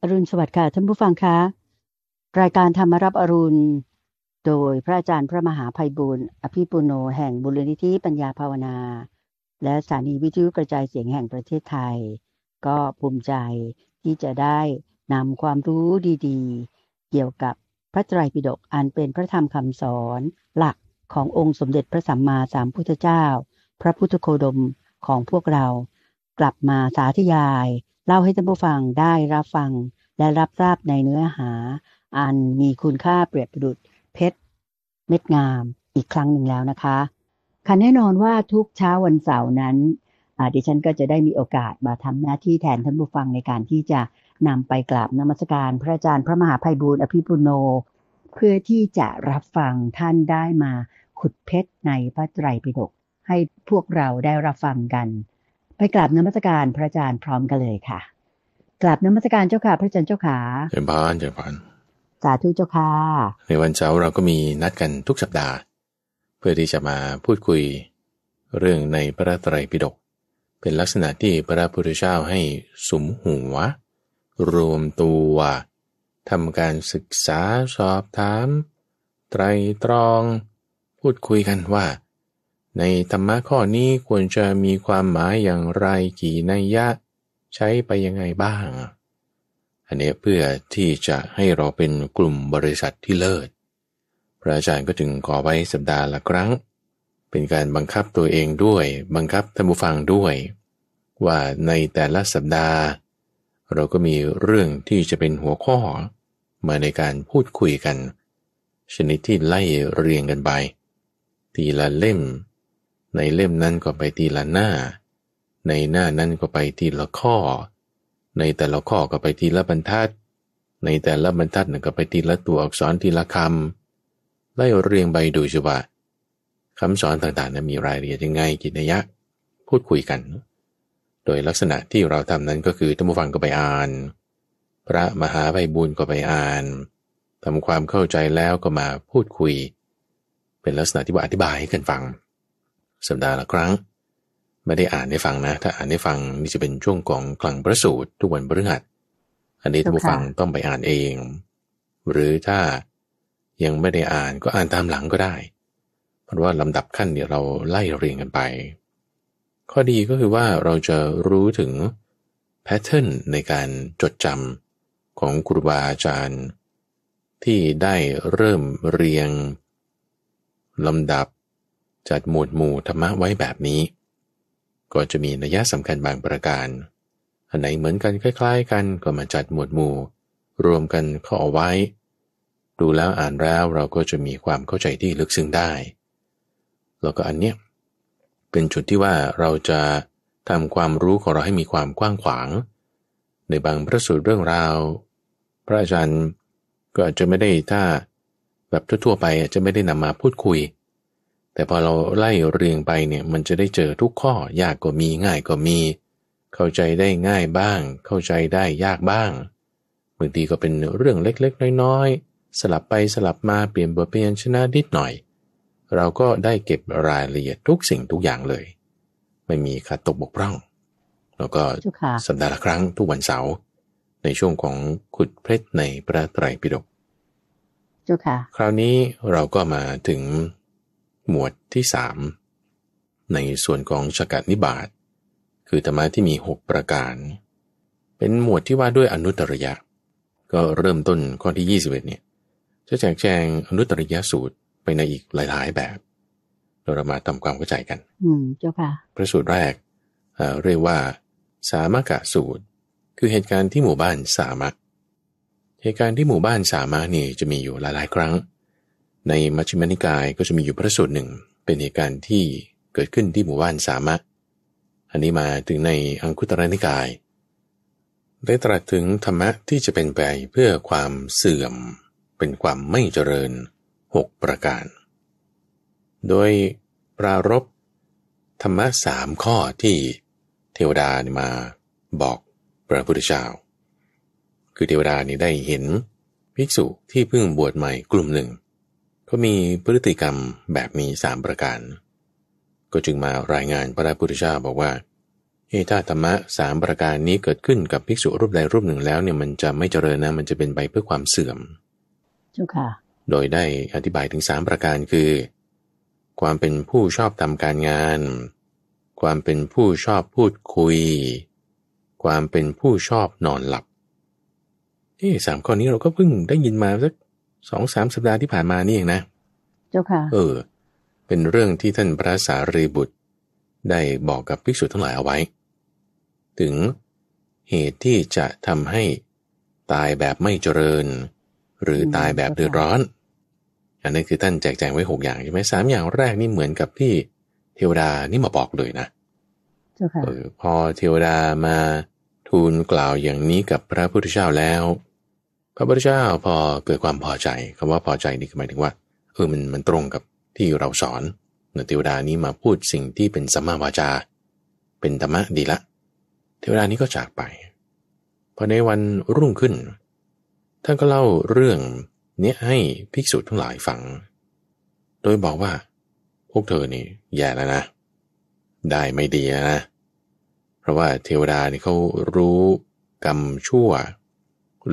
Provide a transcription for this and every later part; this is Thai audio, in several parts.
อรุณสวัสดิ์ค่ะ ท่านผู้ฟังคะ รายการธรรมรับอรุณ โดยพระอาจารย์พระมหาภัยบุญอภิปุโนแห่งบุรนิธิปัญญาภาวนา และสถานีวิทยุกระจายเสียงแห่งประเทศไทย ก็ภูมิใจที่จะได้นำความรู้ดีๆ เกี่ยวกับพระไตรปิฎกอันเป็นพระธรรมคำสอนหลักขององค์สมเด็จพระสัมมาสัมพุทธเจ้า พระพุทธโคดมของพวกเรากลับมาสาธยายเล่าให้ท่านผู้ฟังได้รับฟังและรับทราบในเนื้อหา อันมีคุณค่าเปรียบประดุดเพชรเม็ดงามอีกครั้งหนึ่งแล้วนะคะคันแน่นอนว่าทุกเช้าวันเสาร์นั้นดิฉันก็จะได้มีโอกาสมาทำหน้าที่แทนท่านผู้ฟังในการที่จะนำไปกราบนมัสการพระอาจารย์พระมหาภัยบูร์อภิปุโน เพื่อที่จะรับฟังท่านได้มาขุดเพชรในพระไตรปิฎกให้พวกเราได้รับฟังกันไปกราบนมัสการพระอาจารย์พร้อมกันเลยค่ะกราบนมัสการเจ้าค่ะพระอาจารย์เจ้าขาเจ้าพานเจ้าพาน สาธุเจ้าค่ะในวันเสาร์เราก็มีนัดกันทุกสัปดาห์ เพื่อที่จะมาพูดคุยเรื่องในพระไตรปิฎก เป็นลักษณะที่พระพุทธเจ้าให้สุมหัวรวมตัวทำการศึกษาสอบถาม ไตรตรอง พูดคุยกันว่าในธรรมะข้อนี้ควรจะมีความหมายอย่างไรกี่นัยยะใช้ไปยังไงบ้าง อันนี้เพื่อที่จะให้เราเป็นกลุ่มบริษัทที่เลิศพระอาจารย์ก็จึงขอไว้สัปดาห์ละครั้ง เป็นการบังคับตัวเองด้วยบังคับท่านผู้ฟังด้วย ว่าในแต่ละสัปดาห์ เราก็มีเรื่องที่จะเป็นหัวข้อมาในการพูดคุยกัน ชนิดที่ไล่เรียงกันไปทีละเล่มในเล่มนั้นก็ไปทีละ หน้า ในหน้านั้นก็ไปทีละข้อ ในแต่ละข้อก็ไปทีละบรรทัด ในแต่ละบรรทัดน่ก็ไปทีละตัวอักษรทีละคำไล่เรียงไปดูสิว่าคำสอนต่างๆนั้นมีรายละเอียดยังไงกินยะ พูดคุยกัน โดยลักษณะที่เราทำนั้นก็คือท่านผู้ฟังก็ไปอ่าน พระมหาใบบุญก็ไปอ่านทำความเข้าใจแล้วก็มาพูดคุย เป็นลักษณะที่ว่าอธิบายให้กันฟังสัปดาห์ละครั้ง ไม่ได้อ่านให้ฟังนะ ถ้าอ่านให้ฟังนี่จะเป็นช่วงของกลางประสูตรทุกวันพฤหัสอันนี้ท่านผู้ฟังต้องไปอ่านเอง หรือถ้ายังไม่ได้อ่านก็อ่านตามหลังก็ได้เพราะว่าลำดับขั้นเนี่ยเราไล่เรียงกันไป ข้อดีก็คือว่าเราจะรู้ถึงแพทเทิร์นในการจดจำของครูบาอาจารย์ ที่ได้เริ่มเรียงลำดับจัดหมวดหมู่ธรรมะไว้แบบนี้ ก็จะมีนัยสำคัญบางประการอันไหนเหมือนกันคล้ายๆ กันก็มาจัดหมวดหมู่ รวมกันเข้าเอาไว้ ดูแล้วอ่านแล้วเราก็จะมีความเข้าใจที่ลึกซึ้งได้แล้วก็อันเนี้ยเป็นจุดที่ว่าเราจะทำความรู้ของเราให้มีความกว้างขวาง ในบางพระสูตรเรื่องราว พระอาจารย์ก็อาจจะไม่ได้ถ้าแบบทั่ว ๆ ไปจจะไม่ได้นำมาพูดคุยแต่พอเราไล่เรียงไปเนี่ยมันจะได้เจอทุกข้อ ยากก็มีง่ายก็มี เข้าใจได้ง่ายบ้าง เข้าใจได้ยากบ้างบางทีก็เป็นเรื่องเล็กๆน้อยๆสลับไปสลับมาเปลี่ยนบทเปลี่ยนชนะนิดหน่อย เราก็ได้เก็บรายละเอียดทุกสิ่งทุกอย่างเลย ไม่มีขาดตกบกพร่อง แล้วก็สัปดาห์ละครั้งทุกวันเสาร์ในช่วงของขุดเพชรในพระไตรปิฎกคราวนี้เราก็มาถึงหมวดที่สามในส่วนของชกัดนิบาตคือธรรมะที่มีหกประการ เป็นหมวดที่ว่าด้วยอนุตรยะ ก็เริ่มต้นข้อที่21เนี่ยจะแจกแจงอนุตรยะสูตรไปในอีกหลาย ๆ แบบเรามาทำความเข้าใจกันอืมเจ้าค่ะพระสูตรแรกเเรียกว่าสามากะสูตร คือเหตุการณ์ที่หมู่บ้านสามะเหตุการณ์ที่หมู่บ้านสามะนี่จะมีอยู่หลาย ๆ ครั้งในมัชฌิมนิกาย ก็จะมีอยู่พระสูตรหนึ่งเป็นเหตุการณ์ที่เกิดขึ้นที่หมู่บ้านสามะอันนี้มาถึงในอังคุตรนิกาย ได้ตรัสถึงธรรมะที่จะเป็นไปเพื่อความเสื่อมเป็นความไม่เจริญหกประการ โดยปรารบธรรมะสามข้อที่เทวดามาบอกพระพุทธเจ้าคือเทวดานี่ได้เห็นภิกษุที่เพิ่งบวชใหม่กลุ่มหนึ่งก็มีพฤติกรรมแบบนี้สามประการ ก็จึงมารายงานพระพุทธเจ้าบอกว่าเอถ้าธรรมะสามประการนี้เกิดขึ้นกับภิกษุรูปใดรูปหนึ่งแล้วเนี่ยมันจะไม่เจริญนะมันจะเป็นไปเพื่อความเสื่อมจุค่ะโดยได้อธิบายถึงสามประการคือ ความเป็นผู้ชอบทำการงาน ความเป็นผู้ชอบพูดคุย ความเป็นผู้ชอบนอนหลับเี่สามข้อนี้เราก็เพิ่งได้ยินมาสักสองสามสัปดาห์ที่ผ่านมานี่เองนะ เจ้าค่ะเออ เป็นเรื่องที่ท่านพระสารีบุตร ได้บอกกับภิกษุทั้งหลายเอาไว้ ถึงเหตุที่จะทำให้ตายแบบไม่เจริญ หรือตายแบบเดือดร้อน อันนี้คือท่านแจกแจงไว้หกอย่างใช่ไหมสามอย่างแรกนี่เหมือนกับที่เทวดานี่มาบอกเลยนะเพอเทวดามาทูลกล่าวอย่างนี้กับพระพุทธเจ้าแล้วพระพุทธเจ้าพอเกิดความพอใจ คำว่าพอใจนี่คือหมายถึงว่าเออมันมันตรงกับที่เราสอนเนเทวดานี้มาพูดสิ่งที่เป็นสัมมาวาจา เป็นธรรมะดีละ เทวดานี้ก็จากไป พอในวันรุ่งขึ้น ท่านก็เล่าเรื่องเนี้ยให้ภิกษุทั้งหลายฟัง โดยบอกว่า พวกเธอนี่แย่แล้วนะ ได้ไม่ดีนะ เพราะว่าเทวดานี่เขารู้กรรมชั่ว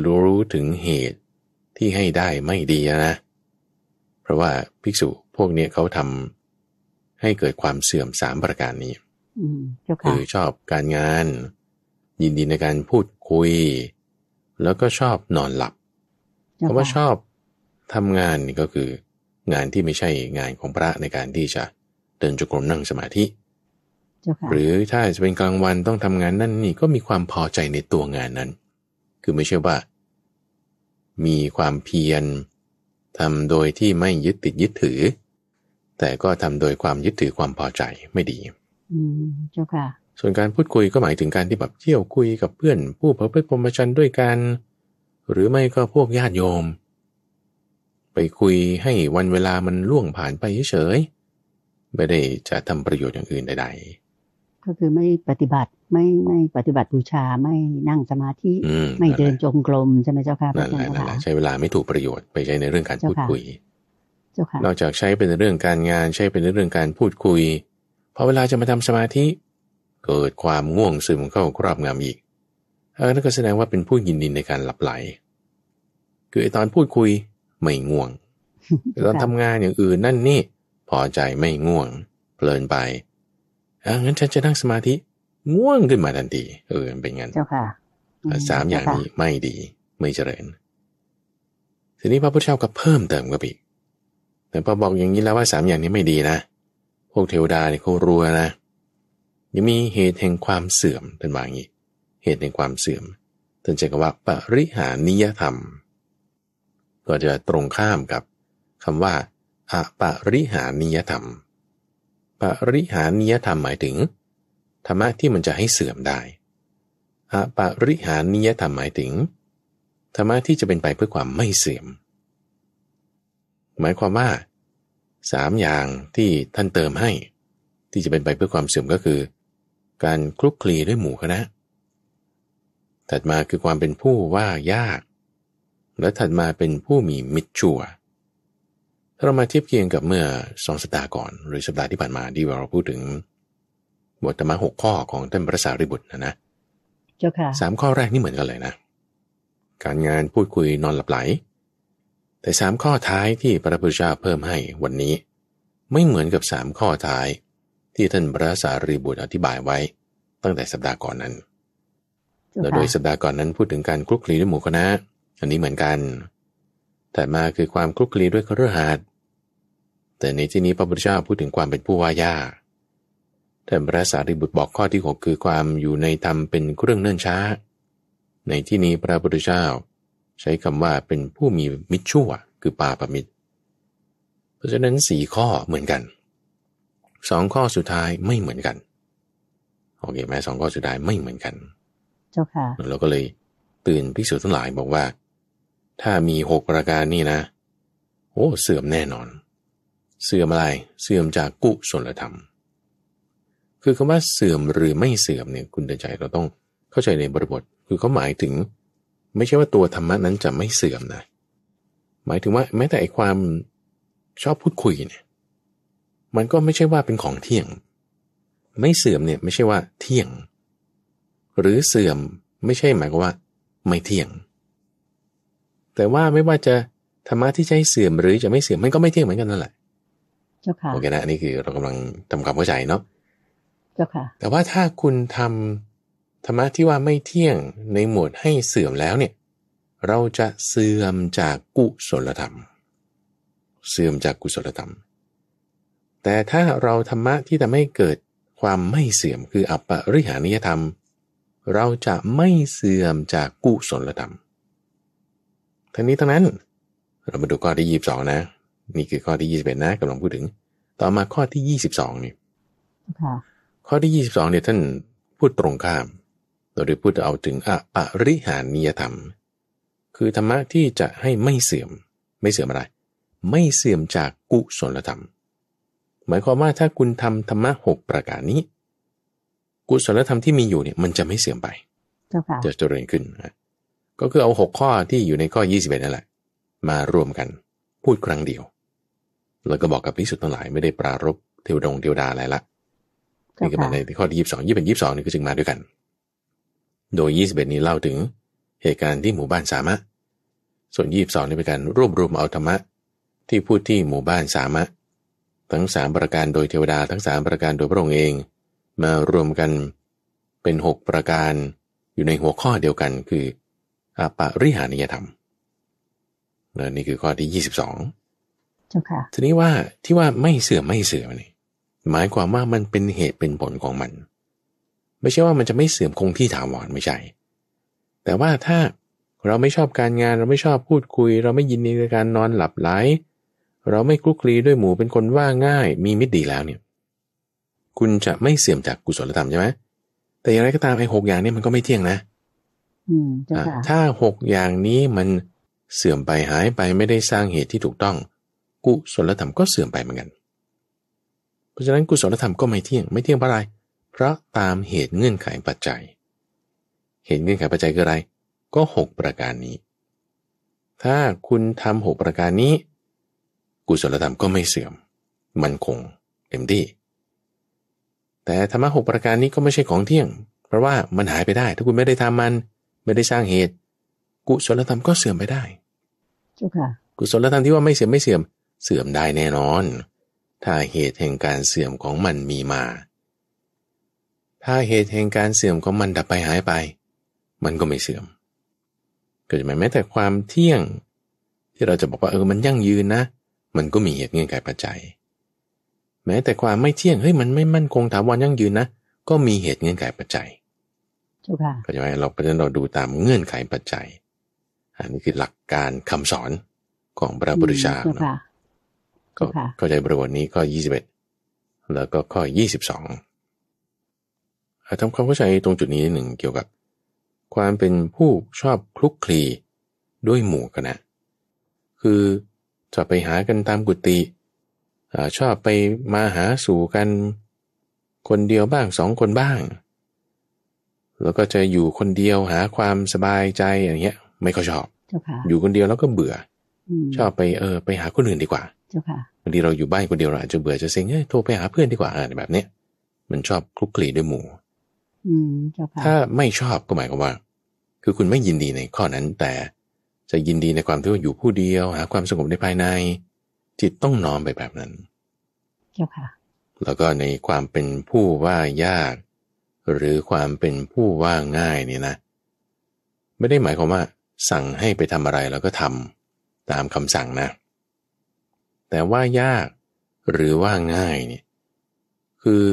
รู้รู้ถึงเหตุที่ให้ได้ไม่ดีนะ เพราะว่าภิกษุพวกนี้เขาทำให้เกิดความเสื่อมสามประการนี้คือชอบการงาน ยินดีในการพูดคุย แล้วก็ชอบนอนหลับ เพราะว่าชอบทำงานนี่ก็คืองานที่ไม่ใช่งานของพระในการที่จะ เดินจงกรมนั่งสมาธิหรือถ้าจะเป็นกลางวันต้องทำงานนั่นนี่ก็มีความพอใจในตัวงานนั้นคือไม่ใช่ว่า มีความเพียรทำโดยที่ไม่ยึดติดยึดถือ แต่ก็ทำโดยความยึดถือความพอใจไม่ดี อืมเจ้าค่ะส่วนการพูดคุยก็หมายถึงการที่แบบเที่ยวคุยกับเพื่อนผู้เผยพรพรมชันด้วยกันหรือไม่ก็พวกญาติโยม ไปคุยให้วันเวลามันล่วงผ่านไปเฉยไม่ได้จะทำประโยชน์อย่างอื่นใด ๆ ก็คือไม่ปฏิบัติไม่ไม่ปฏิบัติบูชาไม่นั่งสมาธิ ไม่เดินจงกรมใช่ไหมเจ้าค่ะนั่นแหละใช้เวลาไม่ถูกประโยชน์ไปใช้ในเรื่องการพูดคุยนอกจากใช้เป็นเรื่องการงานใช้เป็นเรื่องการพูดคุยพอเวลาจะมาทำสมาธิ เกิดความง่วงซึมเข้าครอบงำอีกเออนั่นก็แสดงว่าเป็นผู้ยินดีในการหลับไหลคือไอตอนพูดคุยไม่ง่วงตอนทำงานอย่างอื่นนั่นนี่พอใจไม่ง่วง เพลินไปออางั้นฉันจะนั่งสมาธิง่วงขึ้นมาทันที เออ เป็นงั้นเจ้าค่ะสามอย่างนี้ไม่ดีไม่เจริญ ทีนี้พระพุทธเจ้าก็เพิ่มเติมก็บปแต่พอบอกอย่างนี้แล้วว่าสามอย่างนี้ไม่ดีนะ พวก เทวดาเนี่ยเขารัวนะยังมีเหตุแห่งความเสื่อมท่านว่าอย่างนี้เหตุแห่งความ เสื่อมท่านใช้คำว่า ปริหานิยธรรม ก็จะตรงข้ามกับคำว่าอปริหานิยธรรม ปริหานิยธรรมหมายถึงธรรมะที่มันจะให้เสื่อมได้อะปะริหานิยธรรมหมายถึงธรรมะที่จะเป็นไปเพื่อความไม่เสื่อม หมายความว่าสามอย่างที่ท่านเติมให้ ที่จะเป็นไปเพื่อความเสื่อมก็คือ การคลุกคลีด้วยหมู่คณะ ถัดมาคือความเป็นผู้ว่ายาก และถัดมาเป็นผู้มีมิตรชั่วถ้าเรามาเทียบเคียงกับเมื่อสองสัปดาห์ก่อนหรือสัปดาห์ที่ผ่านมาที่เราพูดถึงบทธรรมะหกข้อของท่านพระสารีบุตรนะนะสามข้อแรกนี่เหมือนกันเลยนะ การงานพูดคุยนอนหลับไหล แต่สามข้อท้ายที่พระพุทธเจ้าเพิ่มให้วันนี้ ไม่เหมือนกับสามข้อท้าย ที่ ท่านพระสารีบุตรอธิบายไว้ ตั้งแต่สัปดาห์ก่อนนั้นโดยสัปดาห์ก่อนนั้นพูดถึงการคลุกคลีด้วยหมู่คณะ อันนี้เหมือนกัน แต่มาคือความคลุกคลีด้วยเครือข่ายแต่ในที่นี้พระพุทธเจ้าพูดถึงความเป็นผู้ว่ายากท่านพระสารีบุตรบอกข้อที่กคือความอยู่ในธรรมเป็นเครื่องเนื่นช้า ในที่นี้พระพุทธเจ้าใช้คำว่าเป็นผู้มีมิตรชั่วคือปาปมิตร เพราะฉะนั้นสี่ข้อเหมือนกันสองข้อสุดท้ายไม่เหมือนกันโอเคไหมสองข้อสุดท้ายไม่เหมือนกัน เจ้าค่ะเราก็เลย ตื่นพิสูจน์ทั้งหลายบอกว่า ถ้ามีหกประการนี่นะโอ้เสื่อมแน่นอน เสื่อมอะไรเสื่อมจากกุศลธรรมคือคำว่าเสื่อมหรือไม่เสื่อมเนี่ย คุณเดินใจเราต้องเข้าใจในบริบท คือเขาหมายถึง ไม่ใช่ว่าตัวธรรมะนั้นจะไม่เสื่อมนะหมายถึงว่า แม้แต่ไอความชอบพูดคุยเนี่ยมันก็ไม่ใช่ว่าเป็นของเที่ยง ไม่เสื่อมเนี่ยไม่ใช่ว่าเที่ยง หรือเสื่อมไม่ใช่หมายวว่า ไม่เที่ยง แต่ว่าไม่ว่าจะธรรมะที่ใช้เสื่อมหรือ จะไม่เสื่อมมันก็ไม่เที่ยงเหมือนกันนั่นแหละโอเคนะอันนี้คือเรากำลังทำความเข้าใจเนาะจ้าค่ะแต่ว่าถ้าคุณทำธรรมะที่ว่าไม่เที่ยงในหมวดให้เสื่อมแล้วเนี่ย เราจะเสื่อมจากกุศลธรรม เสื่อมจากกุศลธรรม แต่ถ้าเราธรรมะที่จะไม่เกิดความไม่เสื่อมคืออัปปริหานิยธรรม เราจะไม่เสื่อมจากกุศลธรรมทั้งนี้ทั้งนั้นเรามาดูข้อที่ยีบสองนะ นี่คือข้อที่ยี่สิบเอ็ดนะกำลังพูดถึง ต่อมาข้อที่ยี่สิบสองนี่ค่ะข้อที่22 เนี่ยท่านพูดตรงข้ามเราได้พูดเอาถึงออริหานิยธรรม คือธรรมะที่จะให้ไม่เสื่อม ไม่เสื่อมอะไร ไม่เสื่อมจากกุศลธรรม หมายความว่าถ้าคุณทำธรรมะหกประการนี้ กุศลธรรมที่มีอยู่เนี่ย มันจะไม่เสื่อมไป จะเจริญขึ้น ก็คือเอาหกข้อที่อยู่ในข้อ 21นั่นแหละมารวมกัน พูดครั้งเดียว แล้วก็บอกกับพิสุทธ์ทั้งหลายไม่ได้ปรารบเทวดงเทวดาอะไรละนี่ก็มาในข้อที่ยี่สิบสองยี่สิบยี่สิบสองนี่ก็จึงมาด้วยกัน โดยยี่สิบเอ็ดนี้เล่าถึงเหตุการณ์ที่หมู่บ้านสามะส่วนยี่สิบสองนี่เป็นการรวบรวมเอาธรรมะที่พูดที่หมู่บ้านสามะทั้งสามประการโดยเทวดาทั้งสามประการโดยพระองค์เอง มารวมกันเป็นหกประการอยู่ในหัวข้อเดียวกัน คืออาปาริหานิยธรรมนี่คือข้อที่ยี่สิบสองทีนี้ว่าที่ว่าไม่เสื่อมไม่เสื่อมนี่หมายความว่ามันเป็นเหตุเป็นผลของมัน ไม่ใช่ว่ามันจะไม่เสื่อมคงที่ถาวรไม่ใช่ แต่ว่าถ้าเราไม่ชอบการงาน เราไม่ชอบพูดคุย เราไม่ยินดีในการนอนหลับไหลเราไม่คลุกคลีด้วยหมูเป็นคนว่าง่ายมีมิตรดีแล้วเนี่ย คุณจะไม่เสื่อมจากกุศลธรรมใช่ไหมแต่อย่างไรก็ตามไอ้หกอย่างนี้มันก็ไม่เที่ยงนะถ้าหกอย่างนี้มันเสื่อมไปหายไปไม่ได้สร้างเหตุที่ถูกต้องกุศลธรรมก็เสื่อมไปเหมือนกันราะฉะนั้นกุศลธรรมก็ไม่เที่ยงไม่เที่ยงเพราะอะไร เพราะตามเหตุเงื่อนไขปัจจัย เหตุเงื่อนไขปัจจัยคืออะไร ก็6ประการนี้ ถ้าคุณทำหกประการนี้ กุศลธรรมก็ไม่เสื่อม มันคงเต็มที่แต่ธรรมะหประการนี้ก็ไม่ใช่ของเที่ยง เพราะว่ามันหายไปได้ ถ้าคุณไม่ได้ทำมัน ไม่ได้สร้างเหตุ กุศลธรรมก็เสื่อมไปได้จุค่ะ กุศลธรรมที่ว่าไม่เสื่อมไม่เสื่อม เสื่อมได้แน่นอนถ้าเหตุแห่งการเสื่อมของมันมีมา ถ้าเหตุแห่งการเสื่อมของมันดับไปหายไป มันก็ไม่เสื่อม เกิดหมายแม้ แต่ความเที่ยง ที่เราจะบอกว่าเออ มันยั่งยืนนะ มันก็มีเหตุเงื่อนไขปัจจัย แม้แต่ความไม่เที่ยงเฮ้ย มันไม่มั่นคงถาวรยั่งยืนนะ ก็มีเหตุเงื่อนไขปัจจัยเ็จไหมเราเรา็จะเราดูตามเงื่อนไขปัจจัย อันนี้คือหลักการคำสอนของพระบุตรชาเนาะก็เข้าใจบริบทนี้ก็อ21แล้วก็ข้อ22ทำความเข้าใจตรงจุดนี้หนึ่งเกี่ยวกับ ความเป็นผู้ชอบคลุกคลีด้วยหมู่คณะคือจะไปหากันตามกุฏิชอบไปมาหาสู่กัน คนเดียวบ้างสองคนบ้าง แล้วก็จะอยู่คนเดียวหาความสบายใจอย่างเงี้ย ไม่ค่อยชอบ อยู่คนเดียวแล้วก็เบื่อชอบไปเออไปหาคนอื่นดีกว่าจ้าค่ะบางทีเราอยู่บ้านคนเดียวเราอาจจะเบื่อจะเซ็งเฮ้ยโทรไปหาเพื่อนดีกว่าอะไรแบบเนี้ยมันชอบคลุกคลีด้วยหมู่ถ้าไม่ชอบก็หมายความว่า คือคุณไม่ยินดีในข้อนั้นแต่ จะยินดีในความที่ว่าอยู่ผู้เดียวหาความสงบในภายในจิตต้องนอนไปแบบนั้น เจ้าค่ะ แล้วก็ในความเป็นผู้ว่ายาก หรือความเป็นผู้ว่าง่ายเนี่ยนะไม่ได้หมายความว่า สั่งให้ไปทำอะไรแล้วก็ทำตามคำสั่งนะแต่ว่ายากหรือว่าง่ายเนี่ย คือ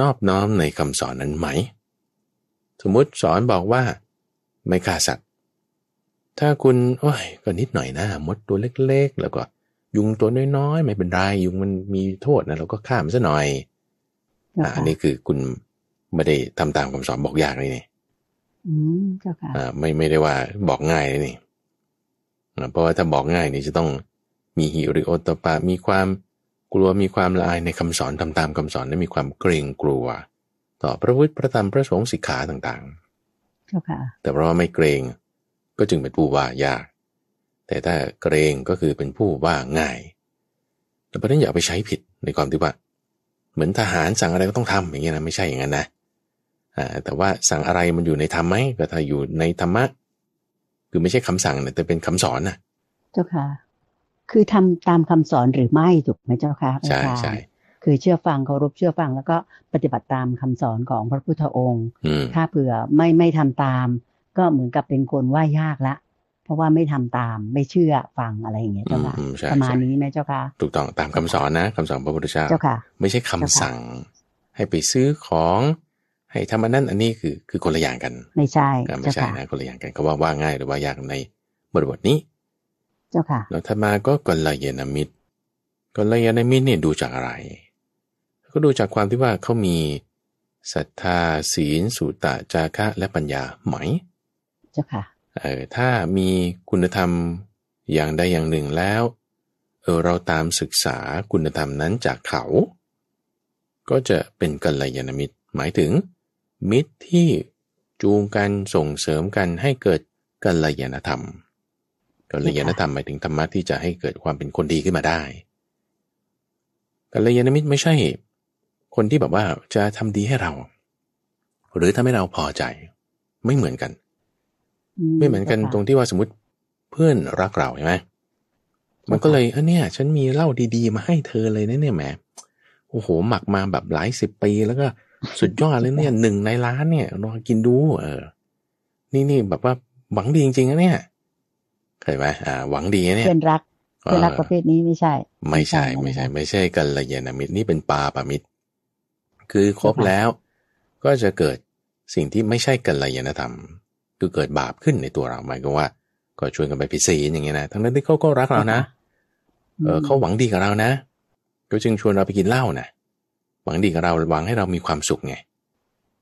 นอบน้อมในคำสอนนั้นไหม สมมติสอนบอกว่าไม่ฆ่าสัตว์ ถ้าคุณโอ้ยก็นิดหน่อยนะมดตัวเล็ก ๆ แล้วก็ยุงตัวน้อยๆ ไม่เป็นไรยุงมันมีโทษนะเราก็ฆ่ามันซะหน่อยอันนี้คือคุณไม่ได้ทำตามคำสอนบอกยากเลยนี่อืมเจ้าค่ะอ่า ไม่ไม่ได้ว่าบอกง่ายเลยนี่เพราะว่าถ้าบอกง่ายนี่จะต้องมีหิริโอตปะมีความกลัวมีความละอายในคำสอนทำตามคำสอนและมีความเกรงกลัว ต่อพระพุทธพระธรรมพระสงฆ์สิกขาต่างๆแต่เพราะว่าไม่เกรง ก็จึงเป็นผู้ว่ายากแต่ถ้าเกรงก็คือเป็นผู้ว่าง่าย แต่ประเด็นอย่าไปใช้ผิดในความที่ว่าเหมือนทหารสั่งอะไรก็ต้องทำอย่างเงี้ยนะไม่ใช่อย่างนั้นนะแต่ว่าสั่งอะไรมันอยู่ในธรรมไหมก็ถ้าอยู่ในธรรมะคือไม่ใช่คำสั่งนะแต่เป็นคำสอนนะเจ้าค่ะคือทำตามคำสอนหรือไม่ถูกไหมเจ้าคะใช่ใช่คือเชื่อฟังเคารพเชื่อฟัง แล้วก็ปฏิบัติตามคำสอนของพระพุทธองค์ถ้าเผื่อไม่ไม่ทำตาม ก็เหมือนกับเป็นคนว่ายากละเพราะว่าไม่ทำตาม ไม่เชื่อฟังอะไรอย่างเงี้ยเจ้าค่ะประมาณนี้ไหมเจ้าค่ะถูกต้องตามคำสอนนะ คำสอนพระพุทธเจ้าเจ้าค่ะไม่ใช่คำสั่ง ให้ไปซื้อของ ให้ทำอันนั้นอันนี้คือคือคนละอย่างกัน ไม่ใช่ไม่ใช่นะคนละอย่างกันเขาว่าว่าง่ายหรือว่ายากในบทบทนี้เจ้าค่ะแล้วถ้ามาก็กัลยาณมิตร กัลยาณมิตรเนี่ยดูจากอะไร ก็ดูจากความที่ว่าเขามีศรัทธาศีล สุตะจาคะและปัญญาไหม เจ้าค่ะ เออถ้ามีคุณธรรมอย่างใดอย่างหนึ่งแล้วเออเราตามศึกษาคุณธรรมนั้นจากเขา ก็จะเป็นกัลยาณมิตร หมายถึงมิตรที่จูงกันส่งเสริมกันให้เกิดกัลยาณธรรมกัลยาณธรรมหมายถึงธรรมะที่จะให้เกิดความเป็นคนดีขึ้นมาได้ กัลยาณมิตรไม่ใช่คนที่แบบว่าจะทำดีให้เรา หรือทำให้เราพอใจ ไม่เหมือนกัน ไม่เหมือนกันตรงที่ว่าสมมติเพื่อนรักเราใช่ไหมมันก็เลยเออเนี่ย ฉันมีเหล้าดี ๆ มาให้เธอเลยนะ เนี่ยแหมโอ้โหหมักมาแบบหลายสิบปี แล้วก็สุดยอดเลยเนี่ยหนึ่งในล้านเนี่ยลองกินดู เออ นี่นี่แบบว่าหวังดีจริงๆนะเนี่ยเห็นไหมอ่าหวังดีเนี่ย เป็นรัก เป็นรักประเภทนี้ไม่ใช่ ไม่ใช่ ไม่ใช่ไม่ใช่กัลยาณมิตร นี่เป็นปาปามิตร คือครบแล้วก็จะเกิดสิ่งที่ไม่ใช่กัลยาณธรรม คือเกิดบาปขึ้นในตัวเรา หมายก็ว่า ก็ชวนกันไปผิดศีลอย่างเงี้ยนะ ทั้งนั้นที่เขาก็รักเรานะ เออเขาหวังดีกับเรานะ ก็จึงชวนเราไปกินเหล้านะหวังดีกับเรา หวังให้เรามีความสุขไง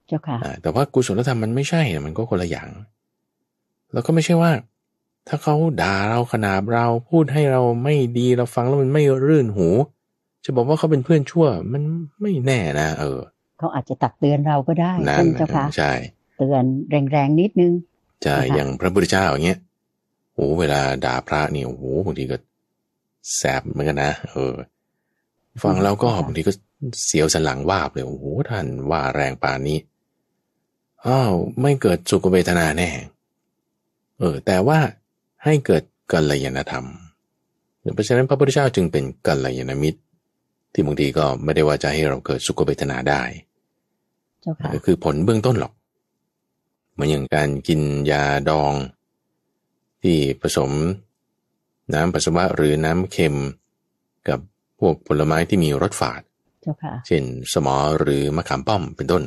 เจ้าค่ะ แต่ว่ากุศลธรรมมันไม่ใช่ มันก็คนละอย่าง แล้วก็ไม่ใช่ว่าถ้าเขาด่าเราขนาบเรา พูดให้เราไม่ดีเราฟังแล้วมันไม่รื่นหู จะบอกว่าเขาเป็นเพื่อนชั่ว มันไม่แน่นะเออ เขาอาจจะตักเตือนเราก็ได้ใช่เจ้าค่ะใช่ เตือนแรงๆ นิดนึงใช่อย่างพระพุทธเจ้าอย่างเงี้ยโอ้เวลาด่าพระนี่โอ้โหบางทีก็แสบเหมือนกันนะเออ ฟังแล้วก็บางทีก็เสียวสันหลังวาบเลยโอ้โหท่านว่าแรงปานนี้อ้าวไม่เกิดสุขเวทนาแน่เออ แต่ว่าให้เกิดกัลยาณธรรมเพราะฉะนั้นพระพุทธเจ้าจึงเป็นกัลยาณมิตรที่บางทีก็ไม่ได้ว่าจะให้เราเกิดสุขเวทนาได้ ก็คือผลเบื้องต้นหรอกเหมือนอย่างการกินยาดองที่ผสมน้ำปัสสาวะหรือน้ำเค็มกับพวกผลไม้ที่มีรสฝาดเช่นสมอหรือมะขามป้อมเป็นต้น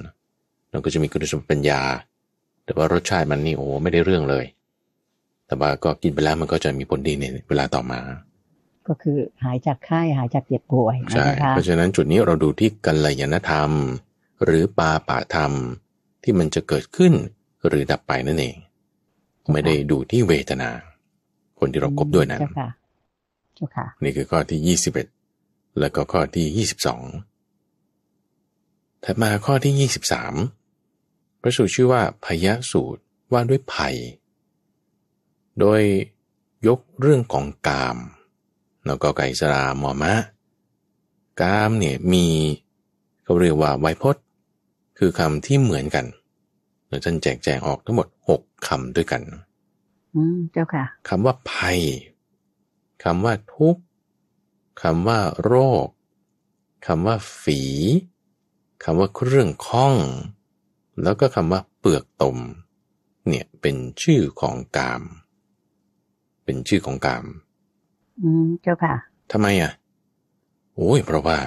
เราก็จะมีคุณสมบัติปัญญา แต่ว่ารสชาติมันนี่โอ้ไม่ได้เรื่องเลยแต่ว่าก็กินไปแล้วมันก็จะมีผลดีในเวลาต่อมา ก็คือหายจากไข้หายจากเจ็บป่วยใช่เพราะฉะนั้นจุดนี้เราดูที่กัลยาณธรรม หรือปาปาธรรมที่มันจะเกิดขึ้นหรือดับไปนั่นเอง ไม่ได้ดูที่เวทนา คนที่เรากบด้วยนั้นนี่คือข้อที่ยี่สิบเอ็ดแล้วก็ข้อที่ยี่สิบสองถัดมาข้อที่ยี่สิบสามพระสูตรชื่อว่าพยสูตรว่าด้วยไผ่โดยยกเรื่องของกามแล้วก็ไกสรามอมะกามเนี่ยมีเขาเรียกว่าไวยพจน์ คือคำที่เหมือนกันแล้วท่านแจกแจงออกทั้งหมดหกคำด้วยกัน อืมเจ้าค่ะคำว่าภัยคำว่าทุกข์คำว่าโรคคำว่าฝีคำว่าเครื่องข้อง แล้วก็คำว่าเปลือกตม เนี่ยเป็นชื่อของกามเป็นชื่อของกาม อืม เจ้าค่ะ ทำไมอ่ะ โอ้ยเพราะว่า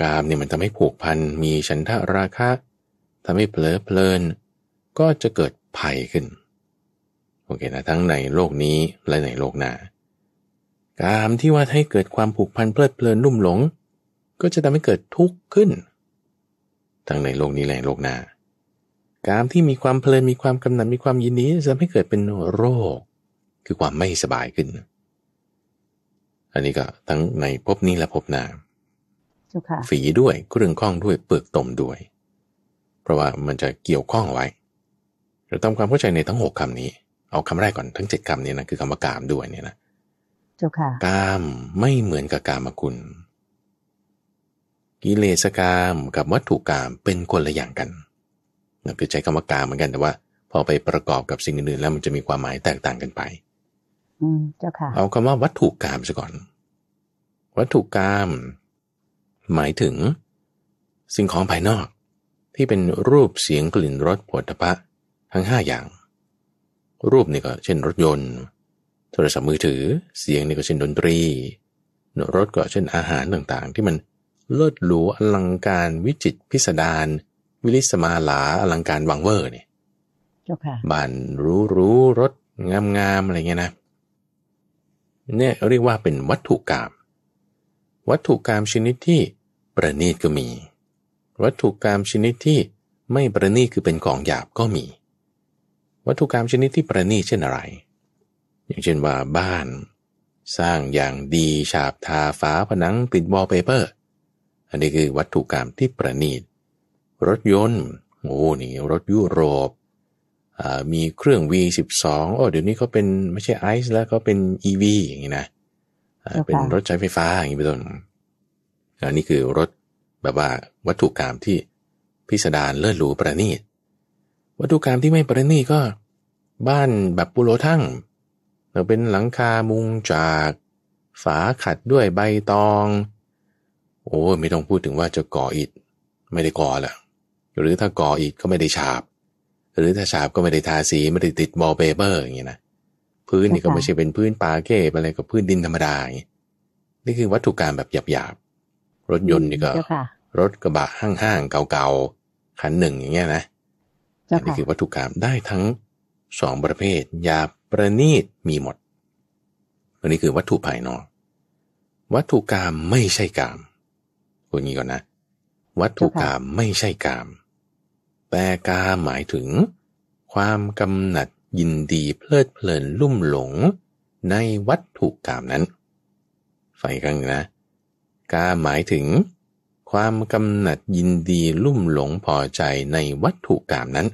กามเนี่ยมันทำให้ผูกพัน มีฉันทะราคะ ทำให้เผลอเพลิน ก็จะเกิดภัยขึ้น โอเคนะทั้งในโลกนี้และในโลกหน้ากามที่ว่าให้เกิดความผูกพันเพลิดเพลินลุ่มหลง ก็จะทำให้เกิดทุกข์ขึ้น ทั้งในโลกนี้และโลกหน้ากามที่มีความเพลินมีความกำหนัดมีความยินดีจะทำให้เกิดเป็นโรคคือความไม่สบายขึ้น อันนี้ก็ทั้งในภพนี้และภพหน้าฝีด้วยเครื่องข้องด้วยเปลือกตมด้วย เพราะว่ามันจะเกี่ยวข้องไว้ เราทำความเข้าใจในทั้งหกคำนี้ เอาคำแรกก่อนทั้งเจ็ดคำนี้นะคือคำว่ากามด้วยเนี่ยนะจค่ะกามไม่เหมือนกับกามคุณ กิเลสกามกับวัตถุกามเป็นคนละอย่างกันคือใช้คำว่ากามเหมือนกันแต่ว่า พอไปประกอบกับสิ่งอื่นๆแล้วมันจะมีความหมายแตกต่างกันไปเจ้าค่ะเอาคำว่าวัตถุกรรมซะก่อน วัตถุกรรมหมายถึง สิ่งของภายนอก ที่เป็นรูปเสียงกลิ่นรสผลิตภัณฑ์ทั้งห้าอย่าง รูปนี่ก็เช่นรถยนต์ โทรศัพท์มือถือ เสียงนี่ก็เช่นดนตรีรถก็ เช่นอาหารต่างๆ ที่มันเลิศหรูอลังการวิจิตพิสดารวิลิสมาลาอลังการวังเวอร์นี่ยบ้านรู้รู้รถงามๆอะไรเงี้ยนะเนี่ยเรียกว่าเป็นวัตถุกรรมวัตถุกรรมชนิดที่ประณีตก็มี วัตถุกรรมชนิดที่ไม่ประณีตคือเป็นของหยาบก็มี วัตถุกรรมชนิดที่ประณีตเช่นอะไร อย่างเช่นว่าบ้าน สร้างอย่างดีฉาบทาฝาผนังติดวอลเปเปอร์ อันนี้คือวัตถุกรรมที่ประณีตรถยนต์โอ้นี่รถยุโรปมีเครื่อง V12 โอ้เดี๋ยวนี้เขาเป็นไม่ใช่ไอซ์แล้วเขาเป็น EV อย่างนี้นะ เป็นรถใช้ไฟฟ้าอย่างนี้ไปต้นอันนี้คือรถแบบว่า วัตถุกรรมที่พิสดารเลิศหรูประณีต วัตถุกรรมที่ไม่ประณีตก็บ้านแบบปุโรทั้ง เราเป็นหลังคามุงจากฝาขัดด้วยใบตอง โอ้ไม่ต้องพูดถึงว่าจะก่ออิฐไม่ได้ก่อแหละหรือถ้าก่ออิฐก็ไม่ได้ฉาบหรือถ้าฉาบก็ไม่ได้ทาสีไม่ได้ติดมอเปเปอร์ อย่างเงี้ยนะพื้นนี่ก็ไม่ใช่เป็นพื้น ปาเก้อะไรกับพื้นดินธรรมดาอย่างเงี้ยนี่คือวัตถุกรรมแบบหยาบๆรถยนต์นี่ก็รถกระบะห้างห้างเก่าๆคันหนึ่ง อย่างเงี้ยนะนี่คือวัตถุกรรมได้ทั้งสองประเภทหยาบประณีตมีหมดอันนี้คือวัตถุภายนอกวัตถุกรรมไม่ใช่กรรมคุณนี้ก่อนนะ วัตถุกรรมไม่ใช่กรรมแปลกาหมายถึง ความกำหนัดยินดีเพลิดเพลินลุ่มหลงในวัตถุกามนั้นไฟกังนะ กาหมายถึงความกำหนัดยินดีลุ่มหลงพอใจในวัตถุกามนั้น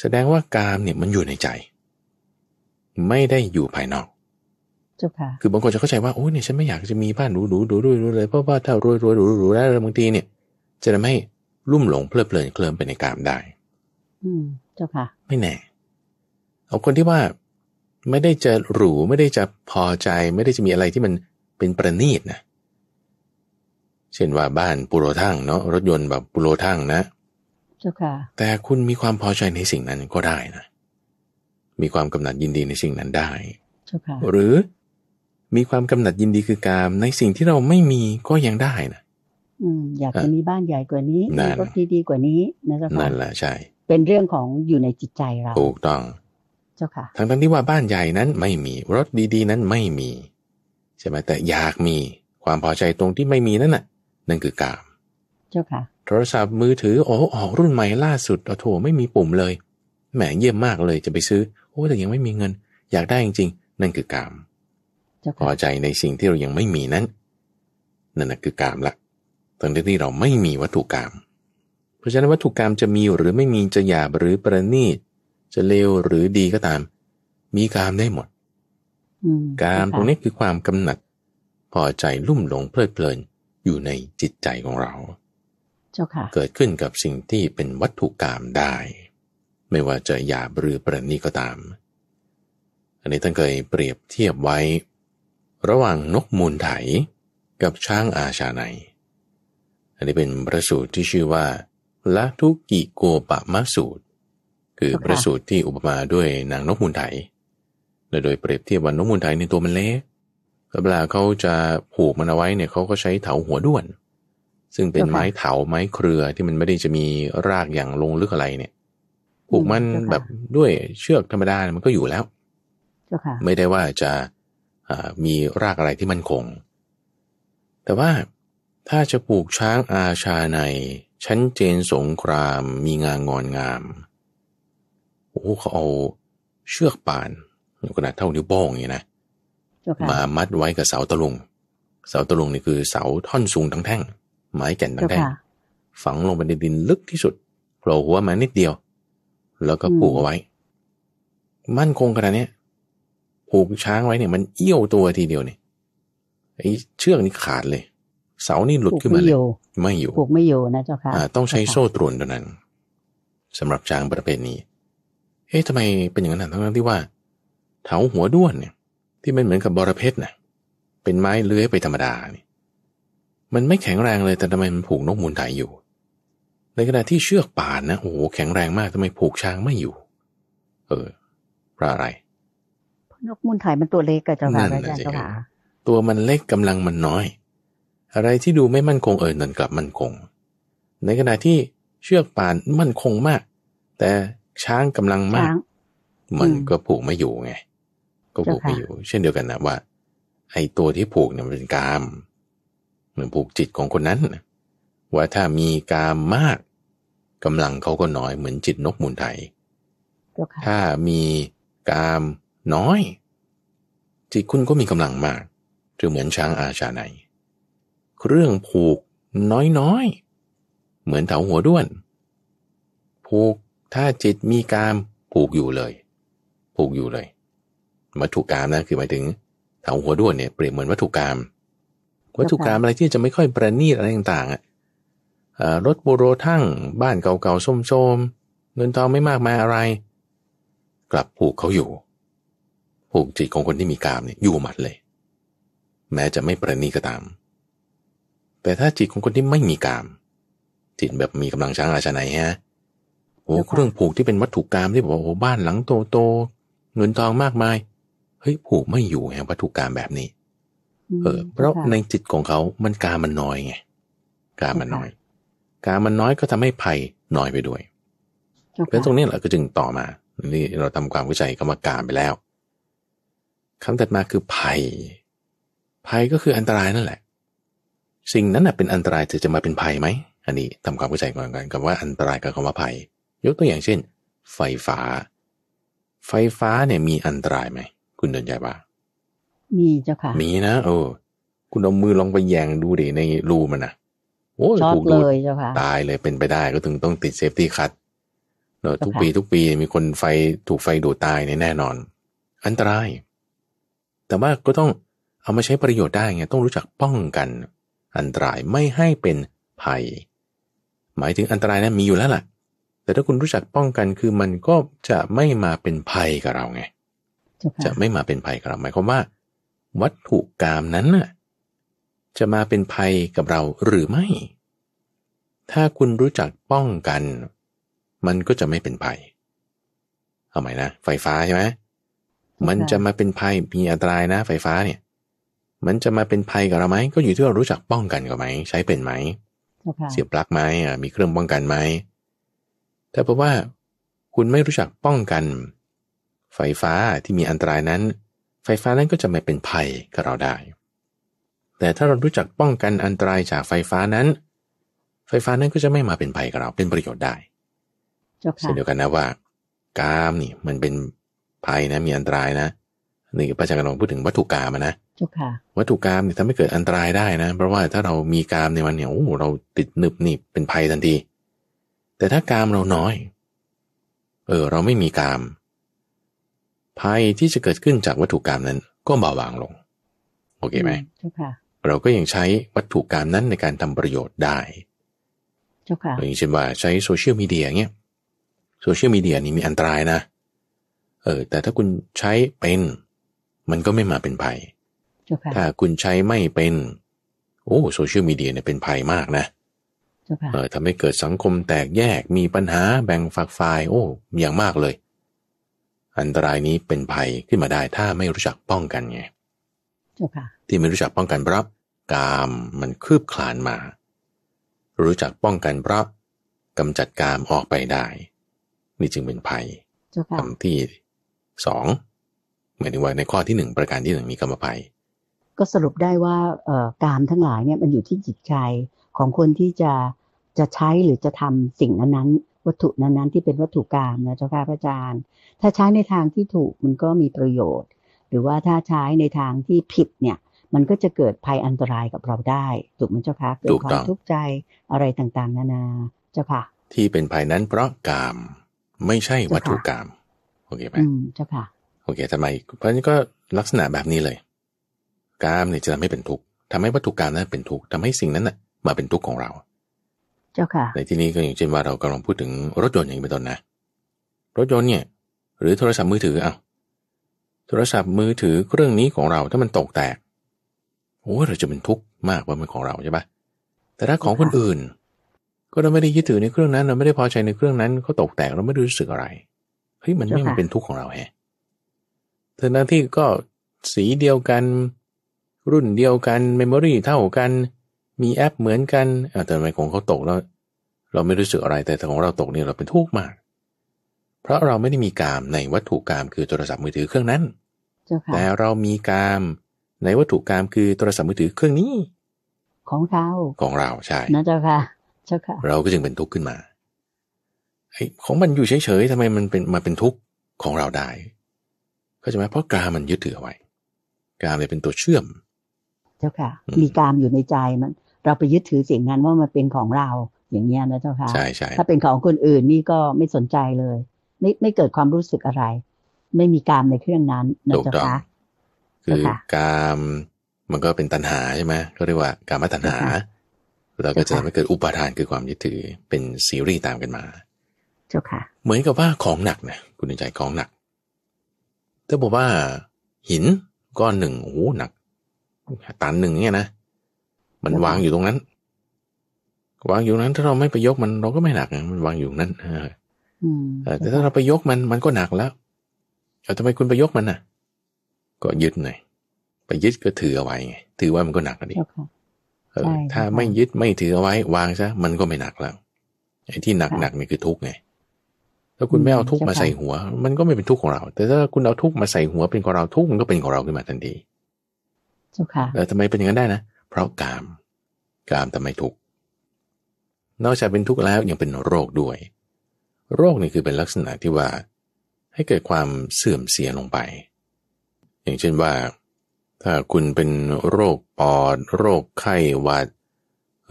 แสดงว่ากามเนี่ยมันอยู่ในใจ ไม่ได้อยู่ภายนอกคือบางคนจะเข้าใจว่าโอ้ยเนี่ยฉันไม่อยากจะมีบ้านหรูๆรูวยเลยเพราะว่าถ้ารวยๆหรูๆแล้วบางทีเนี่ย จะทำให้ลุ่มหลงเพลิดเพลินเคลิ้มไปในกามได้ อืม เจ้าค่ะ ไม่แน่เอาคนที่ว่าไม่ได้จะหรู ไม่ได้จะพอใจ ไม่ได้จะมีอะไรที่มันเป็นประณีตนะ เช่นว่าบ้านปุโรทั้งเนาะรถยนต์แบบปุโรทั้งนะเจ้าค่ะ แต่คุณมีความพอใจในสิ่งนั้นก็ได้นะ มีความกำหนัดยินดีในสิ่งนั้นได้ เจ้าค่ะหรือมีความกำหนัดยินดีคือกามในสิ่งที่เราไม่มีก็ยังได้นะอยากจะมีบ้านใหญ่กว่านี้มีรถดีๆกว่านี้นะเจ้าค่ะนั่นแหละใช่ เป็นเรื่องของอยู่ในจิตใจเรา ถูกต้อง เจ้าค่ะทั้งทั้งที่ว่าบ้านใหญ่นั้นไม่มี รถดี ๆ นั้นไม่มีใช่ไหมแต่อยากมีความพอใจตรงที่ไม่มีนั่นน่ะนั่นคือกาม เจ้าค่ะโทรศัพท์มือถือ โอ้ออกรุ่นใหม่ล่าสุดโอ้โถไม่มีปุ่มเลยแหมเยี่ยมมากเลยจะไปซื้อ โอ้แต่ยังไม่มีเงิน อยากได้จริงๆ นั่นคือกามพอใจในสิ่งที่เรายังไม่มีนั้นนั่นคือกามละตั้งที่เราไม่มีวัตถุกรรม เพราะฉะนั้นวัตถุกรรมจะมีหรือไม่มีจะหยาบหรือประณีตจะเลวหรือดีก็ตาม มีกามได้หมด กามตรงนี้คือความกำหนัดพอใจลุ่มหลงเพลิดเพลินอยู่ในจิตใจของเรา เกิดขึ้นกับสิ่งที่เป็นวัตถุกรรมได้ ไม่ว่าจะหยาบหรือประณีก็ตาม อันนี้ท่านเคยเปรียบเทียบไว้ ระหว่างนกมูลไถกับช้างอาชาไนันนี้เป็นพระสูตรที่ชื่อว่าละทุกิโกปะมะสูตร คือพระสูตรที่อุปมาด้วยนางนกมูลไถและโดยเปรียบเทียบว่านกมูลไถในตัวมันเล็กเวลาเขาจะผูกมันเอาไว้เนี่ยเขาก็ใช้เถาหัวด้วนซึ่งเป็นไม้เถา ไม้เครือที่มันไม่ได้จะมีรากอย่างลงลึกอะไรเนี่ย ผูกมันแบบด้วยเชือกธรรมดา มันก็อยู่แล้ว ไม่ได้ว่าจะมีรากอะไรที่มันคง แต่ว่าถ้าจะปลูกช้างอาชาใน ชั้นเจนสงครามมีงางอนงามโอ้เขาเอา เชือกป่าน ขนาดเท่านิ้วโป้งอย่างนี้นะมามัดไว้กับเสาตะลุงเสาตะลุงนี่คือเสาท่อนสูงทั้งแท่ง ไม้แก่นทั้งแท่งฝังลงไปในดินลึกที่สุดโผล่หัวมานิดเดียว แล้วก็ปลูกเอาไว้ มั่นคงขนาดนี้ผูกช้างไว้เนี่ย มันเอี้ยวตัวทีเดียวเนี่ยไอ้เชือกนี่ขาดเลยเสานี่หลุดขึ้นมาเลยไม่อยู่ผูกไม่อยู่นะเจ้าค่ะต้องใช้โซ่ตรวนเท่านั้น สำหรับช้างประเภทนี้เอ๊ะทำไมเป็นอย่างนั้นทั้งที่ว่าเถาหัวด้วนเนี่ย ที่มันเหมือนกับบอระเพ็ดนะเป็นไม้เลื้อยไปธรรมดาเนี่ยมันไม่แข็งแรงเลยแต่ทำไมมันผูกนกมูลไถอยู่ ในขณะที่เชือกป่านนะโอ้โหแข็งแรงมากทำไมผูกช้างไม่อยู่ เออเพราะอะไรนกมูลไถมันตัวเล็กกับเจ้าค่ะเจ้าค่ะตัวมันเล็กกำลังมันน้อยอะไรที่ดูไม่มั่นคงเออนั่นกลับมั่นคง ในขณะที่เชือกป่านมั่นคงมาก แต่ช้างกำลังมาก มันก็ผูกไม่อยู่ไงก็ผูกไม่อยู่ เช่นเดียวกันนะว่าไอ้ตัวที่ผูกเนี่ยมันเป็นกาม เหมือนผูกจิตของคนนั้นว่าถ้ามีกามมาก กำลังเขาก็น้อยเหมือนจิตนกมูลไทยถ้ามีกามน้อย จิตคุณก็มีกำลังมากจะเหมือนช้างอาชาไนเครื่องผูกน้อยๆ เหมือนเถาหัวด้วนผูกถ้าจิตมีกาม ผูกอยู่เลย ผูกอยู่เลย วัตถุกามนะคือหมายถึงเถาหัวด้วนเนี่ย เปรียบเหมือนวัตถุกาม วัตถุกามอะไรที่จะไม่ค่อยประณีตอะไรต่างๆอ่ะรถบูโรทั้งบ้านเก่าๆส้มๆชมเงินทองไม่มากมายอะไร กลับผูกเขาอยู่ ผูกจิตของคนที่มีกามเนี่ย อยู่หมัดเลย แม้จะไม่ประณีก็ตามแต่ถ้าจิตของคนที่ไม่มีกามจิตแบบมีกำลังช้างอาชนายฮะโอ้เครื่องผูกที่เป็นวัตถุกรรมที่บอกว่าโอ้บ้านหลังโตโต เงินทองมากมายเฮ้ยผูกไม่อยู่แห่งวัตถุกรรมแบบนี้เออเพราะในจิตของเขา มันกามันน้อยไงกามันน้อยกามันน้อยก็ทำให้ภัยน้อยไปด้วยเพราะตรงนี้แหละก็จึงต่อมานี่เราทำความเข้าใจกรรมกามไปแล้วคำตัดมาคือภัยภัยก็คืออันตรายนั่นแหละสิ่งนั้นเป็นอันตรายจะจะมาเป็นภัยไหม อันนี้ทำความเข้าใจก่อนกันคำว่าอันตรายกับคำว่าภัย ยกตัวอย่างเช่น ไฟฟ้า ไฟฟ้าเนี่ยมีอันตรายไหม คุณเดินใจป่มีเจ้าค่ะมีนะโอ้คุณเอามือลองไปแยงดูดิในรูมันนะโอ้ถูกเลยเจ้าค่ะ ตายเลยเป็นไปได้ก็ถึงต้องติดเซฟตี้คัทเนอะทุกปี ทุกปีมีคนไฟถูกไฟดูดตายในแน่นอน อันตราย แต่ว่าก็ต้องเอามาใช้ประโยชน์ได้ไงต้องรู้จักป้องกันอันตรายไม่ให้เป็นภัย หมายถึงอันตรายนะมีอยู่แล้วล่ะ แต่ถ้าคุณรู้จักป้องกันคือมันก็จะไม่มาเป็นภัยกับเราไง จะไม่มาเป็นภัยกับเรา หมายความว่า วัตถุกรรมนั้นน่ะ จะมาเป็นภัยกับเราหรือไม่ ถ้าคุณรู้จักป้องกัน มันก็จะไม่เป็นภัย เอาใหม่นะ ไฟฟ้าใช่ไหม มันจะมาเป็นภัย มีอันตรายนะ ไฟฟ้าเนี่ยมันจะมาเป็นภัยกับเราไหมก็อยู่ที่เรารู้จักป้องกันกับไหมใช้เป็นไหมเสียบปลั๊กไหมมีเครื่องป้องกันไหมแต่เพราะว่าคุณไม่รู้จักป้องกัน ไฟฟ้าที่มีอันตรายนั้น ไฟฟ้านั้นก็จะไม่เป็นภัยกับเราได้ แต่ถ้าเรารู้จักป้องกันอันตรายจากไฟฟ้านั้น ไฟฟ้านั้นก็จะไม่มาเป็นภัยกับเราเป็นประโยชน์ได้เช่นเดียวกันนะว่า กามนี่มันเป็นภัยนะมีอันตรายนะนี่พระอาจารย์กำลังพูดถึงวัตถุกามนะค่ะวัตถุกรรมเนี่ยทำให้เกิดอันตรายได้นะ เพราะว่าถ้าเรามีกรรมในวันเนี่ยโอ้เราติดหนึบหนีบเป็นภัยทันที แต่ถ้ากรรมเราน้อย เออเราไม่มีกรรมภัยที่จะเกิดขึ้นจากวัตถุกรรมนั้น ก็เบาบางลง โอเคไหมเจ้าค่ะเราก็ยังใช้วัตถุกรรมนั้นในการทำประโยชน์ได้เจ้าค่ะอย่างเช่นว่าใช้โซเชียลมีเดียเนี่ยโซเชียลมีเดียนี่มีอันตรายนะเออแต่ถ้าคุณใช้เป็นมันก็ไม่มาเป็นภัยถ้าคุณใช้ไม่เป็น โอ้โซเชียลมีเดียเนี่ยเป็นภัยมากนะเออทำให้เกิดสังคมแตกแยกมีปัญหาแบ่งฝักฝ่ายโอ้อย่างมากเลย อันตรายนี้เป็นภัยขึ้นมาได้ ถ้าไม่รู้จักป้องกันไงที่ไม่รู้จักป้องกันเพราะกามมันคืบคลานมา รู้จักป้องกันเพราะกำจัดกามออกไปได้นี่จึงเป็นภัยคำที่สองหมายถึงว่าในข้อที่หนึ่งประการที่หนึ่งมีกรรมภัยก็สรุปได้ว่าการทั้งหลายเนี่ยมันอยู่ที่จิตใจของคนที่จะจะใช้หรือจะทำสิ่งนั้นๆวัตถุนั้นๆที่เป็นวัตถุกรรมนะเจ้าค่ะพระอาจารย์ ถ้าใช้ในทางที่ถูกมันก็มีประโยชน์ หรือว่าถ้าใช้ในทางที่ผิดเนี่ย มันก็จะเกิดภัยอันตรายกับเราได้ถูกไหมเจ้าค่ะเกิดความทุกข์ใจอะไรต่างๆ นานาเจ้าค่ะที่เป็นภัยนั้นเพราะกรรมไม่ใช่วัตถุกรรมโอเคไหมเจ้าค่ะโอเคทำไม เพราะนี่ก็ลักษณะแบบนี้เลยกามเนี่ยจะทำให้เป็นทุกข์ทำให้วัตถุกรรมนั้นเป็นทุกข์ทำให้สิ่งนั้นน่ะมาเป็นทุกข์ของเรา เจ้าค่ะ ในที่นี้ก็อย่างเช่นว่าเรากำลังพูดถึงรถยนต์อย่างเป็นต้นนะรถยนต์เนี่ย หรือโทรศัพท์มือถืออ่ะโทรศัพท์มือถือเครื่องนี้ของเรา ถ้ามันตกแตกโอ้เราจะเป็นทุกข์มากว่ามันของเราใช่ปะแต่ถ้าของคนอื่น ก็เราไม่ได้ยึดถือในเครื่องนั้น เราไม่ได้พอใจในเครื่องนั้นเขาตกแตกเราไม่รู้สึกอะไรเฮ้ยมันไม่เป็นทุกข์ของเราแฮะแต่หน้าที่ก็สีเดียวกันรุ่นเดียวกันเมมโมรีเท่ากัน มีแอปเหมือนกันแต่ทำไม ของเขาตกแล้ว เราไม่รู้สึกอะไรแต่ของเราตกเนี่ยเราเป็นทุกข์มาก เพราะเราไม่ได้มีกาม ในวัตถุกาม คือโทรศัพท์มือถือเครื่องนั้นแต่เรามีกามในวัตถุกามคือโทรศัพท์มือถือเครื่องนี้ ของเขาของเราใช่นะเจ้าค่ะเจ้าค่ะ เราก็จึงเป็นทุกข์ขึ้นมาไอ้ของมันอยู่เฉยๆทำไมมันเป็นมาเป็นทุกข์ของเราได้ก็จะไหมเพราะกามันยึดถือไว้กามเลยเป็นตัวเชื่อมเจ้าค่ะ มีกามอยู่ในใจมัน เราไปยึดถือสิ่งนั้นว่ามันเป็นของเราอย่างเงี้ยนะเจ้าค่ะใช่ใช่ถ้าเป็นของคนอื่นนี่ก็ไม่สนใจเลย ไม่ไม่เกิดความรู้สึกอะไร ไม่มีกามในเครื่องนั้นนะเจ้าค่ะคือกามมันก็เป็นตัณหาใช่ไหมก็เรียกว่ากามตัณหาแล้วก็จะทำให้เกิดอุปาทานคือความยึดถือเป็นซีรีส์ตามกันมา เจ้าค่ะ เหมือนกับว่าของหนักนะคุณใจของหนัก ถ้าบอกว่าหินก้อนหนึ่ง โอ้ หนักตันหนึ่งเนี่ยนะมันวางอยู่ตรงนั้นวางอยู่นั้น ถ้าเราไม่ไปยกมันเราก็ไม่หนักมันวางอยู่นั้นแต่ถ้าเราไปยกมันมันก็หนักแล้วเอาทำไมคุณไปยกมันน่ะ ก็ยึดหน่อยไปยึดก็ถือเอาไว้ไงถือว่ามันก็หนักันนีถ้าไม่ยึดไม่ถือเอาไว้ วางซะมันก็ไม่หนักแล้ว ไอ้ที่หนักหนักนี่คือทุกข์ไงถ้าคุณไม่เอาทุกข์มาใส่หัว มันก็ไม่เป็นทุกข์ของเรา แต่ถ้าคุณเอาทุกข์มาใส่หัวเป็นของเราทุกข์มันก็เป็นของเราขึ้นมาทันทีจ้าค่ะแ้วทำไมเป็นอย่างนั้นได้นะ เพราะกามกามทำไมทุกข์นอกจากเป็นทุกข์แล้วยังเป็นโรคด้วย โรคนี่คือเป็นลักษณะที่ว่าให้เกิดความเสื่อมเสียลงไป อย่างเช่นว่า ถ้าคุณเป็นโรคปอด โรคไข้หวัด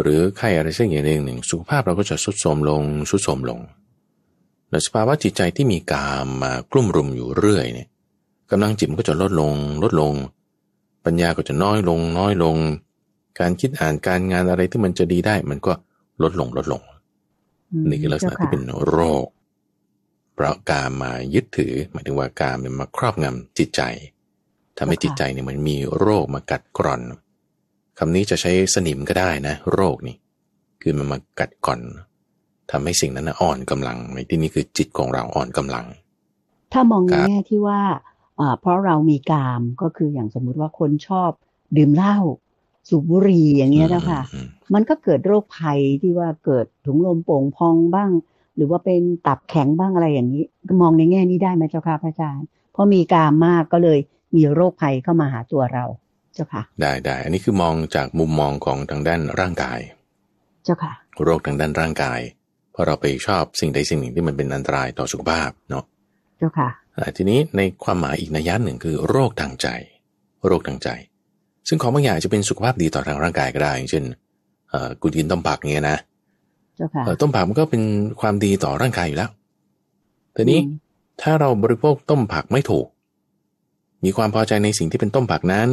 หรือไข้อะไรสักอย่างหนึ่งสุขภาพเราก็จะทรุดโทรมลงทรุดโทรมลงแล้วสภาวะจิตใจที่มีกามมากลุ่มรุมอยู่เรื่อย เนี่ยกำลังจิตมันก็จะลดลงลดลงลดลงปัญญาก็จะน้อยลง น้อยลง การคิดอ่านการงานอะไรที่มันจะดีได้ มันก็ลดลงลดลงนี่คือลักษณะที่เป็นโรคเพราะการมายึดถือ หมายถึงว่าการันมาครอบงำจิตใจทำให้จิตใจเนี่ยมันมีโรคมากัดกร่อน คำนี้จะใช้สนิมก็ได้นะ โรคนี่ คือมันมากัดกร่อน ทำให้สิ่งนั้นอ่อนกำลัง ในที่นี้คือจิตของเราอ่อนกำลัง ถ้ามองในแง่ที่ว่าเพราะเรามีกามก็คืออย่างสมมุติว่าคนชอบ ดื่มเหล้าสูบบุหรี่อย่างเงี้ยนะคะมันก็เกิดโรคภัยที่ว่าเกิดถุงลมโป่งพองบ้าง หรือว่าเป็นตับแข็งบ้างอะไรอย่างนี้มองในแง่นี้ได้ไหมเจ้าค่ะพระอาจารย์ เพราะมีกามมากก็เลยมีโรคภัยเข้ามาหาตัวเรา เจ้าค่ะได้ได้อันนี้คือมองจากมุมมองของทางด้านร่างกาย เจ้าค่ะโรคทางด้านร่างกาย เพราะเราไปชอบสิ่งใดสิ่งหนึ่งที่มันเป็นอันตรายต่อสุขภาพเนาะเจ้าค่ะทีนี้ในความหมายอีกนัยยะหนึ่งคือโรคทางใจ โรคทางใจ ซึ่งของบางอย่างจะเป็นสุขภาพดีต่อทางร่างกายก็ได้อย่างเช่นกุูยินต้มผักเงี้ยนะต้มผักมันก็เป็นความดีต่อร่างกายอยู่แล้วทีนี้ถ้าเราบริโภคต้มผักไม่ถูก มีความพอใจในสิ่งที่เป็นต้มผักนั้น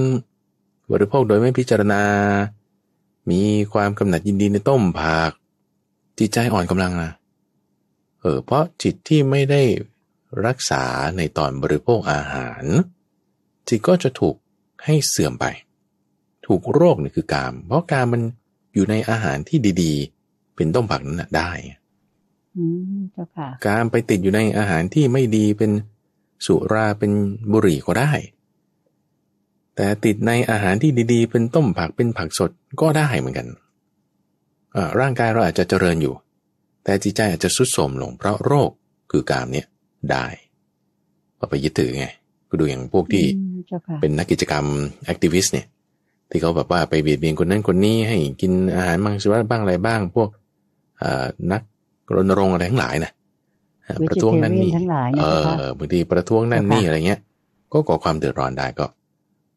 บริโภคโดยไม่พิจารณา มีความกำหนัดยินดีในต้มผักจิตใจอ่อนกำลังนะเออเพราะจิตที่ไม่ได้รักษาในตอนบริโภคอาหารจิตก็จะถูกให้เสื่อมไป ถูกโรคนี่คือกาม เพราะกามมันอยู่ในอาหารที่ดี ๆ เป็นต้มผักนั้นได้การไปติดอยู่ในอาหารที่ไม่ดีเป็นสุราเป็นบุหรี่ก็ได้ แต่ติดในอาหารที่ดี ๆ เป็นต้มผักเป็นผักสดก็ได้เหมือนกันร่างกายเราอาจจะเจริญอยู่ แต่จิตใจอาจจะสุดโทมลงเพราะโรคคือการเนี่ยได้ก็ไปยึดถือไงก็ดูอย่างพวกที่เป็นนักกิจกรรม แอคทิวิสต์เนี่ย ที่เขาแบบว่าไปเบียดเบียนคนนั้นคนนี้ให้กินอาหารมังสวิรัตบ้างอะไรบ้าง พวกนักรณรงค์อะไรทั้งหลายนะประท้วงนั่นนี่เออบางทีประท้วงนั่นนี่อะไรเงี้ยก็ก่อความเดือดร้อนได้ก็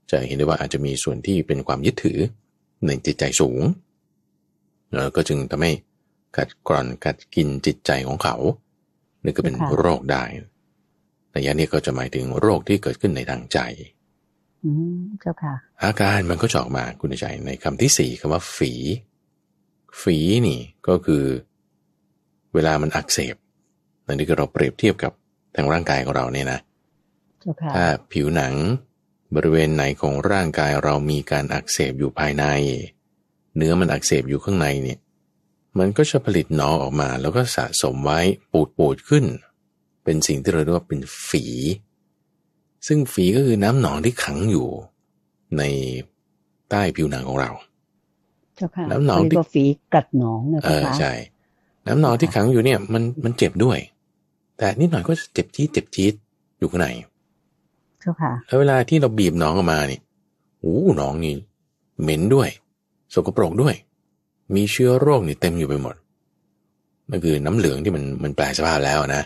จะเห็นได้ว่าอาจจะมีส่วนที่เป็นความยึดถือในจิตใจสูง แล้วก็จึงทำให้กัดกร่อนกัดกินจิตใจของเขานี่ก็เป็นโรคได้แต่ยานี้ก็จะหมายถึงโรคที่เกิดขึ้นในทางใจ อืม เจ้าค่ะ อาการมันก็จะออกมาคุณใจ ในคำที่สี่คำว่าฝี ฝีนี่ก็คือ เวลามันอักเสบนั่นที่เราเปรียบเทียบกับทางร่างกายของเราเนี่ยนะถ้าผิวหนังบริเวณไหนของร่างกายเรามีการอักเสบอยู่ภายใน เนื้อมันอักเสบอยู่ข้างในเนี่ยมันก็จะผลิตหนองออกมา แล้วก็สะสมไว้ปูดปูดขึ้น เป็นสิ่งที่เราเรียกว่าเป็นฝี ซึ่งฝีก็คือน้ำหนองที่ขังอยู่ในใต้ผิวหนังของเราน้ำหนองที่ฝีกัดหนองนะคะใช่น้ำหนองที่ขังอยู่เนี่ยมันมันเจ็บด้วย แต่นิดหน่อยก็จะเจ็บจี๊ดเจ็บจี๊ดอยู่ข้างในค่ะแล้วเวลาที่เราบีบหนองออกมาเนี่ยโอ้หนองนี่เหม็นด้วย สกปรกด้วยมีเชื้อโรคนี่เต็มอยู่ไปหมด นั่นคือน้ำเหลืองที่มันมันแปลสภาพแล้วนะ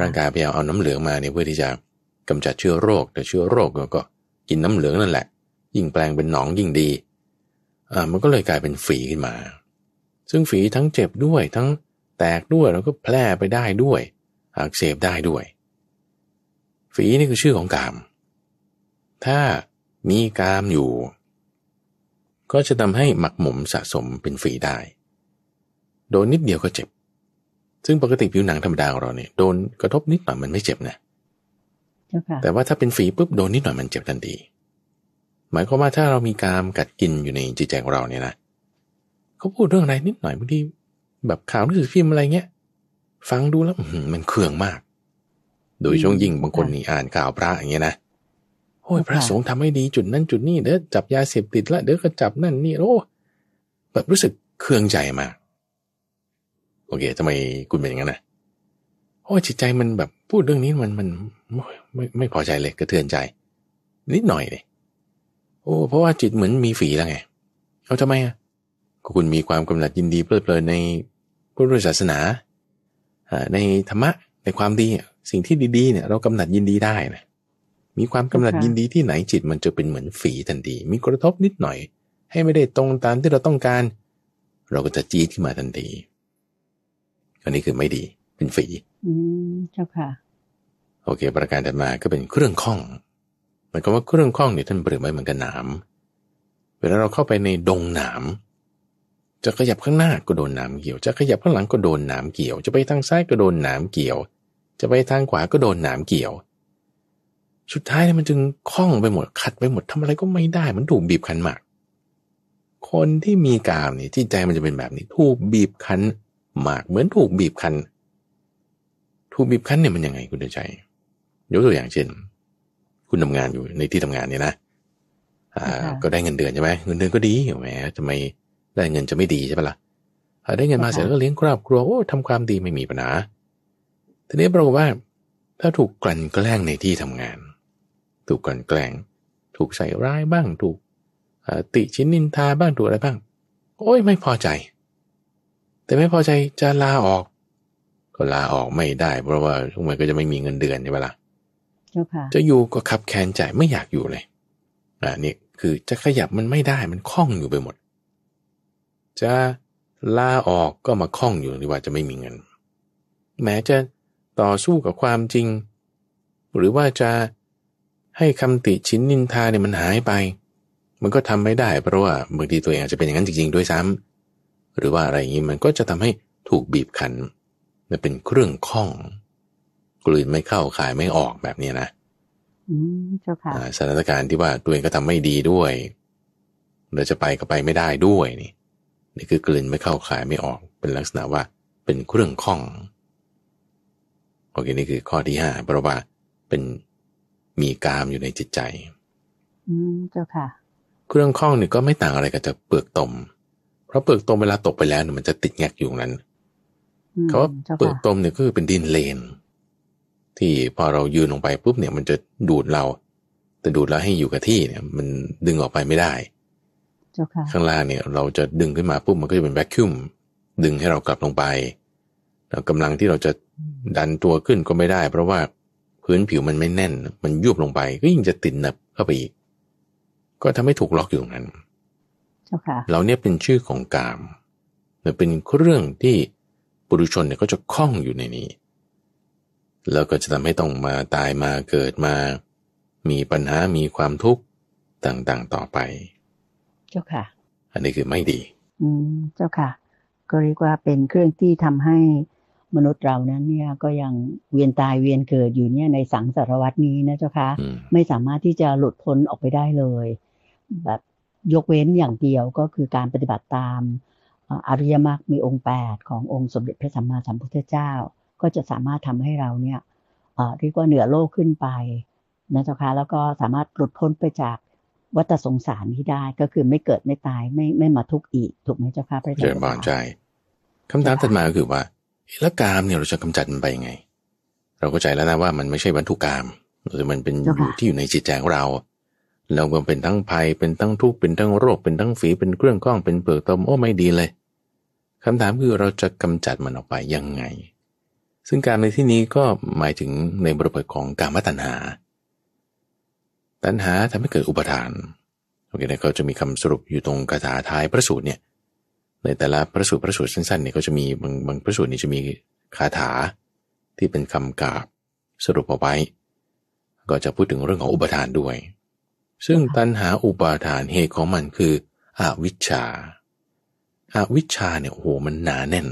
ร่างกายพยายามเอาน้ำเหลืองมาเนี่ยเพื่อที่จะกำจัดเชื้อโรค แต่เชื้อโรคก็กินน้ำเหลืองนั่นแหละ ยิ่งแปลงเป็นหนองยิ่งดีอ่ามันก็เลยกลายเป็นฝีขึ้นมา ซึ่งฝีทั้งเจ็บด้วย ทั้งแตกด้วยแล้วก็แพร่ไปได้ด้วยอักเสบได้ด้วย ฝีนี่คือชื่อของกาม ถ้ามีกามอยู่ก็จะทำให้หมักหมมสะสมเป็นฝีได้ โดนนิดเดียวก็เจ็บ ซึ่งปกติผิวหนังธรรมดาของเราเนี่ย โดนกระทบนิดหน่อยมันไม่เจ็บนะแต่ว่าถ้าเป็นฝีปุ๊บโดนนิดหน่อยมันเจ็บทันทีหมายความว่าถ้าเรามีกามกัดกินอยู่ในจิตใจของเราเนี่ยนะเขาพูดเรื่องอะไรนิดหน่อยบางทีแบบข่าวหนังสือพิมพ์อะไรเงี้ยฟังดูแล้วมันเคืองมาก โดยช่วงยิ่งบางคนนี่อ่านข่าวพระอย่างเงี้ยนะโอ้ยพระสงฆ์ทำให้ดีจุดนั้นจุดนี้เดี๋ยวจับยาเสพติดละ เดี๋ยวก็จับนั่นนี่โอ้แบบรู้สึกเครื่องใจมากโอเคทำไมคุณเป็นอย่างนั้นนะโอ้จิตใจมันแบบพูดเรื่องนี้มันมันไม่ไม่พอใจเลย กระเทือนใจ นิดหน่อยเลยโอ้เพราะว่าจิตเหมือนมีฝีแล้วไงเอาทำไมอ่ะก็คุณมีความกำลัดยินดีเพลิดเพลินในพุทธศาสนาในธรรมะในความดีสิ่งที่ดีๆเนี่ย เรากำหนัดยินดีได้นะมีความกำหนัดยินดีที่ไหนจิตมันจะเป็นเหมือนฝีทันที มีกระทบนิดหน่อย ให้ไม่ได้ตรงตามที่เราต้องการ เราก็จะจี้ดขึ้นมาทันทีอันนี้คือไม่ดี เป็นฝีอืมเจ้าค่ะโอเค ประการถัดมาก็เป็นเครื่องข้องหมายความว่าเครื่องข้องเนี่ยท่านเปรียบไว้เหมือนกับหนามเวลาเราเข้าไปในดงหนาม จะขยับข้างหน้าก็โดนหนามเกี่ยวจะขยับข้างหลังก็โดนหนามเกี่ยว จะไปทางซ้ายก็โดนหนามเกี่ยว จะไปทางขวาก็โดนหนามเกี่ยวสุดท้ายเนี่ยมันจึงคล่องไปหมดขัดไปหมดทำอะไรก็ไม่ได้ มันถูกบีบคั้นมาก คนที่มีกามเนี่ยที่ใจมันจะเป็นแบบนี้ ถูกบีบคั้นมากเหมือนถูกบีบคั้นถูกบีบคั้นเนี่ยมันยังไงคุณเดชใจยกตัวอย่างเช่น คุณทำงานอยู่ในที่ทำงานเนี่ยนะก็ได้เงินเดือนใช่ไหมเงินเดือนก็ดีแหมทำไมได้เงินจะไม่ดีใช่ปะละ่ะได้เงินมาเสร็จแล้วก็เลี้ยงครอบครัวโอ้ทำความดีไม่มีปัญหาทีนี้ปรากฏว่าถ้าถูกกลั่นแกล้งในที่ทำงานถูกกลั่นแกล้ง ถูกใส่ร้ายบ้าง ถูกติชินนินทาบ้าง ถูกอะไรบ้าง โอ้ยไม่พอใจ แต่ไม่พอใจจะลาออก ก็ลาออกไม่ได้เพราะว่าทุกมนก็จะไม่มีเงินเดือนใช่ไหมล่ะจะอยู่ก็ขับแคนใจไม่อยากอยู่เลยอ่านี่คือจะขยับมันไม่ได้มันคล้องอยู่ไปหมด จะลาออกก็มาคล้องอยู่ที่ว่าจะไม่มีเงิน แม้จะต่อสู้กับความจริง หรือว่าจะให้คำติชินนินทาเนี่ยมันหายไป มันก็ทำไม่ได้ เพราะว่าบางทีตัวเองอาจจะเป็นอย่างนั้นจริงๆด้วยซ้ำ หรือว่าอะไรอย่างนี้มันก็จะทำให้ถูกบีบคันมันเป็นเครื่องข้องกลืนไม่เข้าขายไม่ออกแบบนี้นะสถานการณ์ที่ว่าตัวเองก็ทำไม่ดีด้วยเราจะไปก็ไปไม่ได้ด้วยนี่นี่คือกลืนไม่เข้าขายไม่ออกเป็นลักษณะว่า เป็นเครื่องข้องโอเคนี่คือข้อที่ห้าเพราะว่าเป็นมีกาม อยู่ในจิตใจ อืมเจ้าค่ะ เครื่องข้องเนี่ยก็ไม่ต่างอะไรกับจะเปลือกตม เพราะเปลือกตมเวลาตกไปแล้วเนี่ยมันจะติดแงกอยู่นั้นเขว่าเปลือกตมเนี่ยก็คือเป็นดินเลน ที่พอเรายืนลงไปปุ๊บเนี่ยมันจะดูดเราแต่ดูดเราให้อยู่กับที่เนี่ย มันดึงออกไปไม่ได้ข้างล่างเนี่ย เราจะดึงขึ้นมาปุ๊บมันก็จะเป็นแวคคิวมดึงให้เรากลับลงไปกำลังที่เราจะดันตัวขึ้นก็ไม่ได้เพราะว่าพื้นผิวมันไม่แน่น มันยุบลงไป ก็ยิ่งจะติดหนับเข้าไปอีก ก็ทำให้ถูกล็อกอยู่ตรงนั้นเราเนี่ยเป็นชื่อของกามมันเป็นเรื่องที่ปุถุชนเนี่ยก็จะคล้องอยู่ในนี้ แล้วก็จะทำให้ต้องมาตายมาเกิดมา มีปัญหา มีความทุกข์ต่าง ๆ ต่อไป เจ้าค่ะ อันนี้คือไม่ดี อืมเจ้าค่ะ ก็เรียกว่าเป็นเครื่องที่ทำให้มนุษย์เรานั้นเนี่ยก็ยังเวียนตายเวียนเกิดอยู่เนี่ยในสังสารวัตนี้นะเจ้าคะไม่สามารถที่จะหลุดพ้นออกไปได้เลยแบบยกเว้นอย่างเดียวก็คือการปฏิบัติตามอริยมรรคมีองค์8ขององค์สมเด็จพระสัมมาสัมพุทธเจ้า ก็จะสามารถทำให้เราเนี่ยเรียกว่าเหนือโลกขึ้นไปนะเจ้าคะ แล้วก็สามารถหลุดพ้นไปจากวัฏสงสารที่ได้ ก็คือไม่เกิดไม่ตายไม่ไม่มาทุกข์อีกถูกไหมเจ้าค่ะพระเาจารย์บานใจคำถามถัดมาก็คือว่าแล้วกามเนี่ยเราจะกำจัดมันไปยังไง เราก็ใจแล้วนะว่ามันไม่ใช่วัตถุกาม หรือมันเป็นอยู่ที่อยู่ในจิตใจของเราเราก็เป็นทั้งภัยเป็นทั้งทุกข์เป็นทั้งโรคเป็นทั้งฝีเป็นเครื่องกล้อง เป็นเปลือกตมโอ้ไม่ดีเลยคำถามคือเราจะกำจัดมันออกไปยังไง ซึ่งการในที่นี้ก็หมายถึงในบริบทของการมตัญหา ตัญหาทำให้เกิดอุปทานโอเคนะเขาจะมีคำสรุปอยู่ตรงคาถาท้ายพระสูตรเนี่ยในแต่ละพระสูตรพระสูตรสั้นๆเนี่ยก็จะมีบางบางพระสูตรนี่จะมีคาถาที่เป็นคำกาบสรุปเอาไว้ ก็จะพูดถึงเรื่องของอุปทานด้วย ซึ่งตัณหาอุปาทานเหตุของมันคืออวิชชาอาวิชชาเนี่ยโอ้โหมันหนาแน่น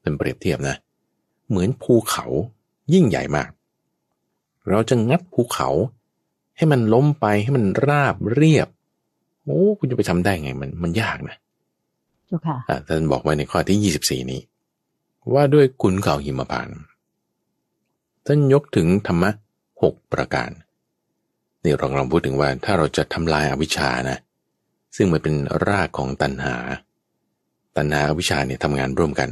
เป็นเปรียบเทียบนะ เหมือนภูเขายิ่งใหญ่มาก เราจะงัดภูเขาให้มันล้มไปให้มันราบเรียบโอ้คุณจะไปทำได้ไงมันมันยากนะค่ะท่านบอกไว้ในข้อที่ยี่สิบสี่นี้ว่าด้วยคุณเขาหิมพานท่านยกถึงธรรมะหกประการ นี่เราลองพูดถึงว่าถ้าเราจะทำลายอาวิชชานะ ซึ่งมันเป็นรากของตัณหา ตัณหาอวิชชาเนี่ยทำงานร่วมกัน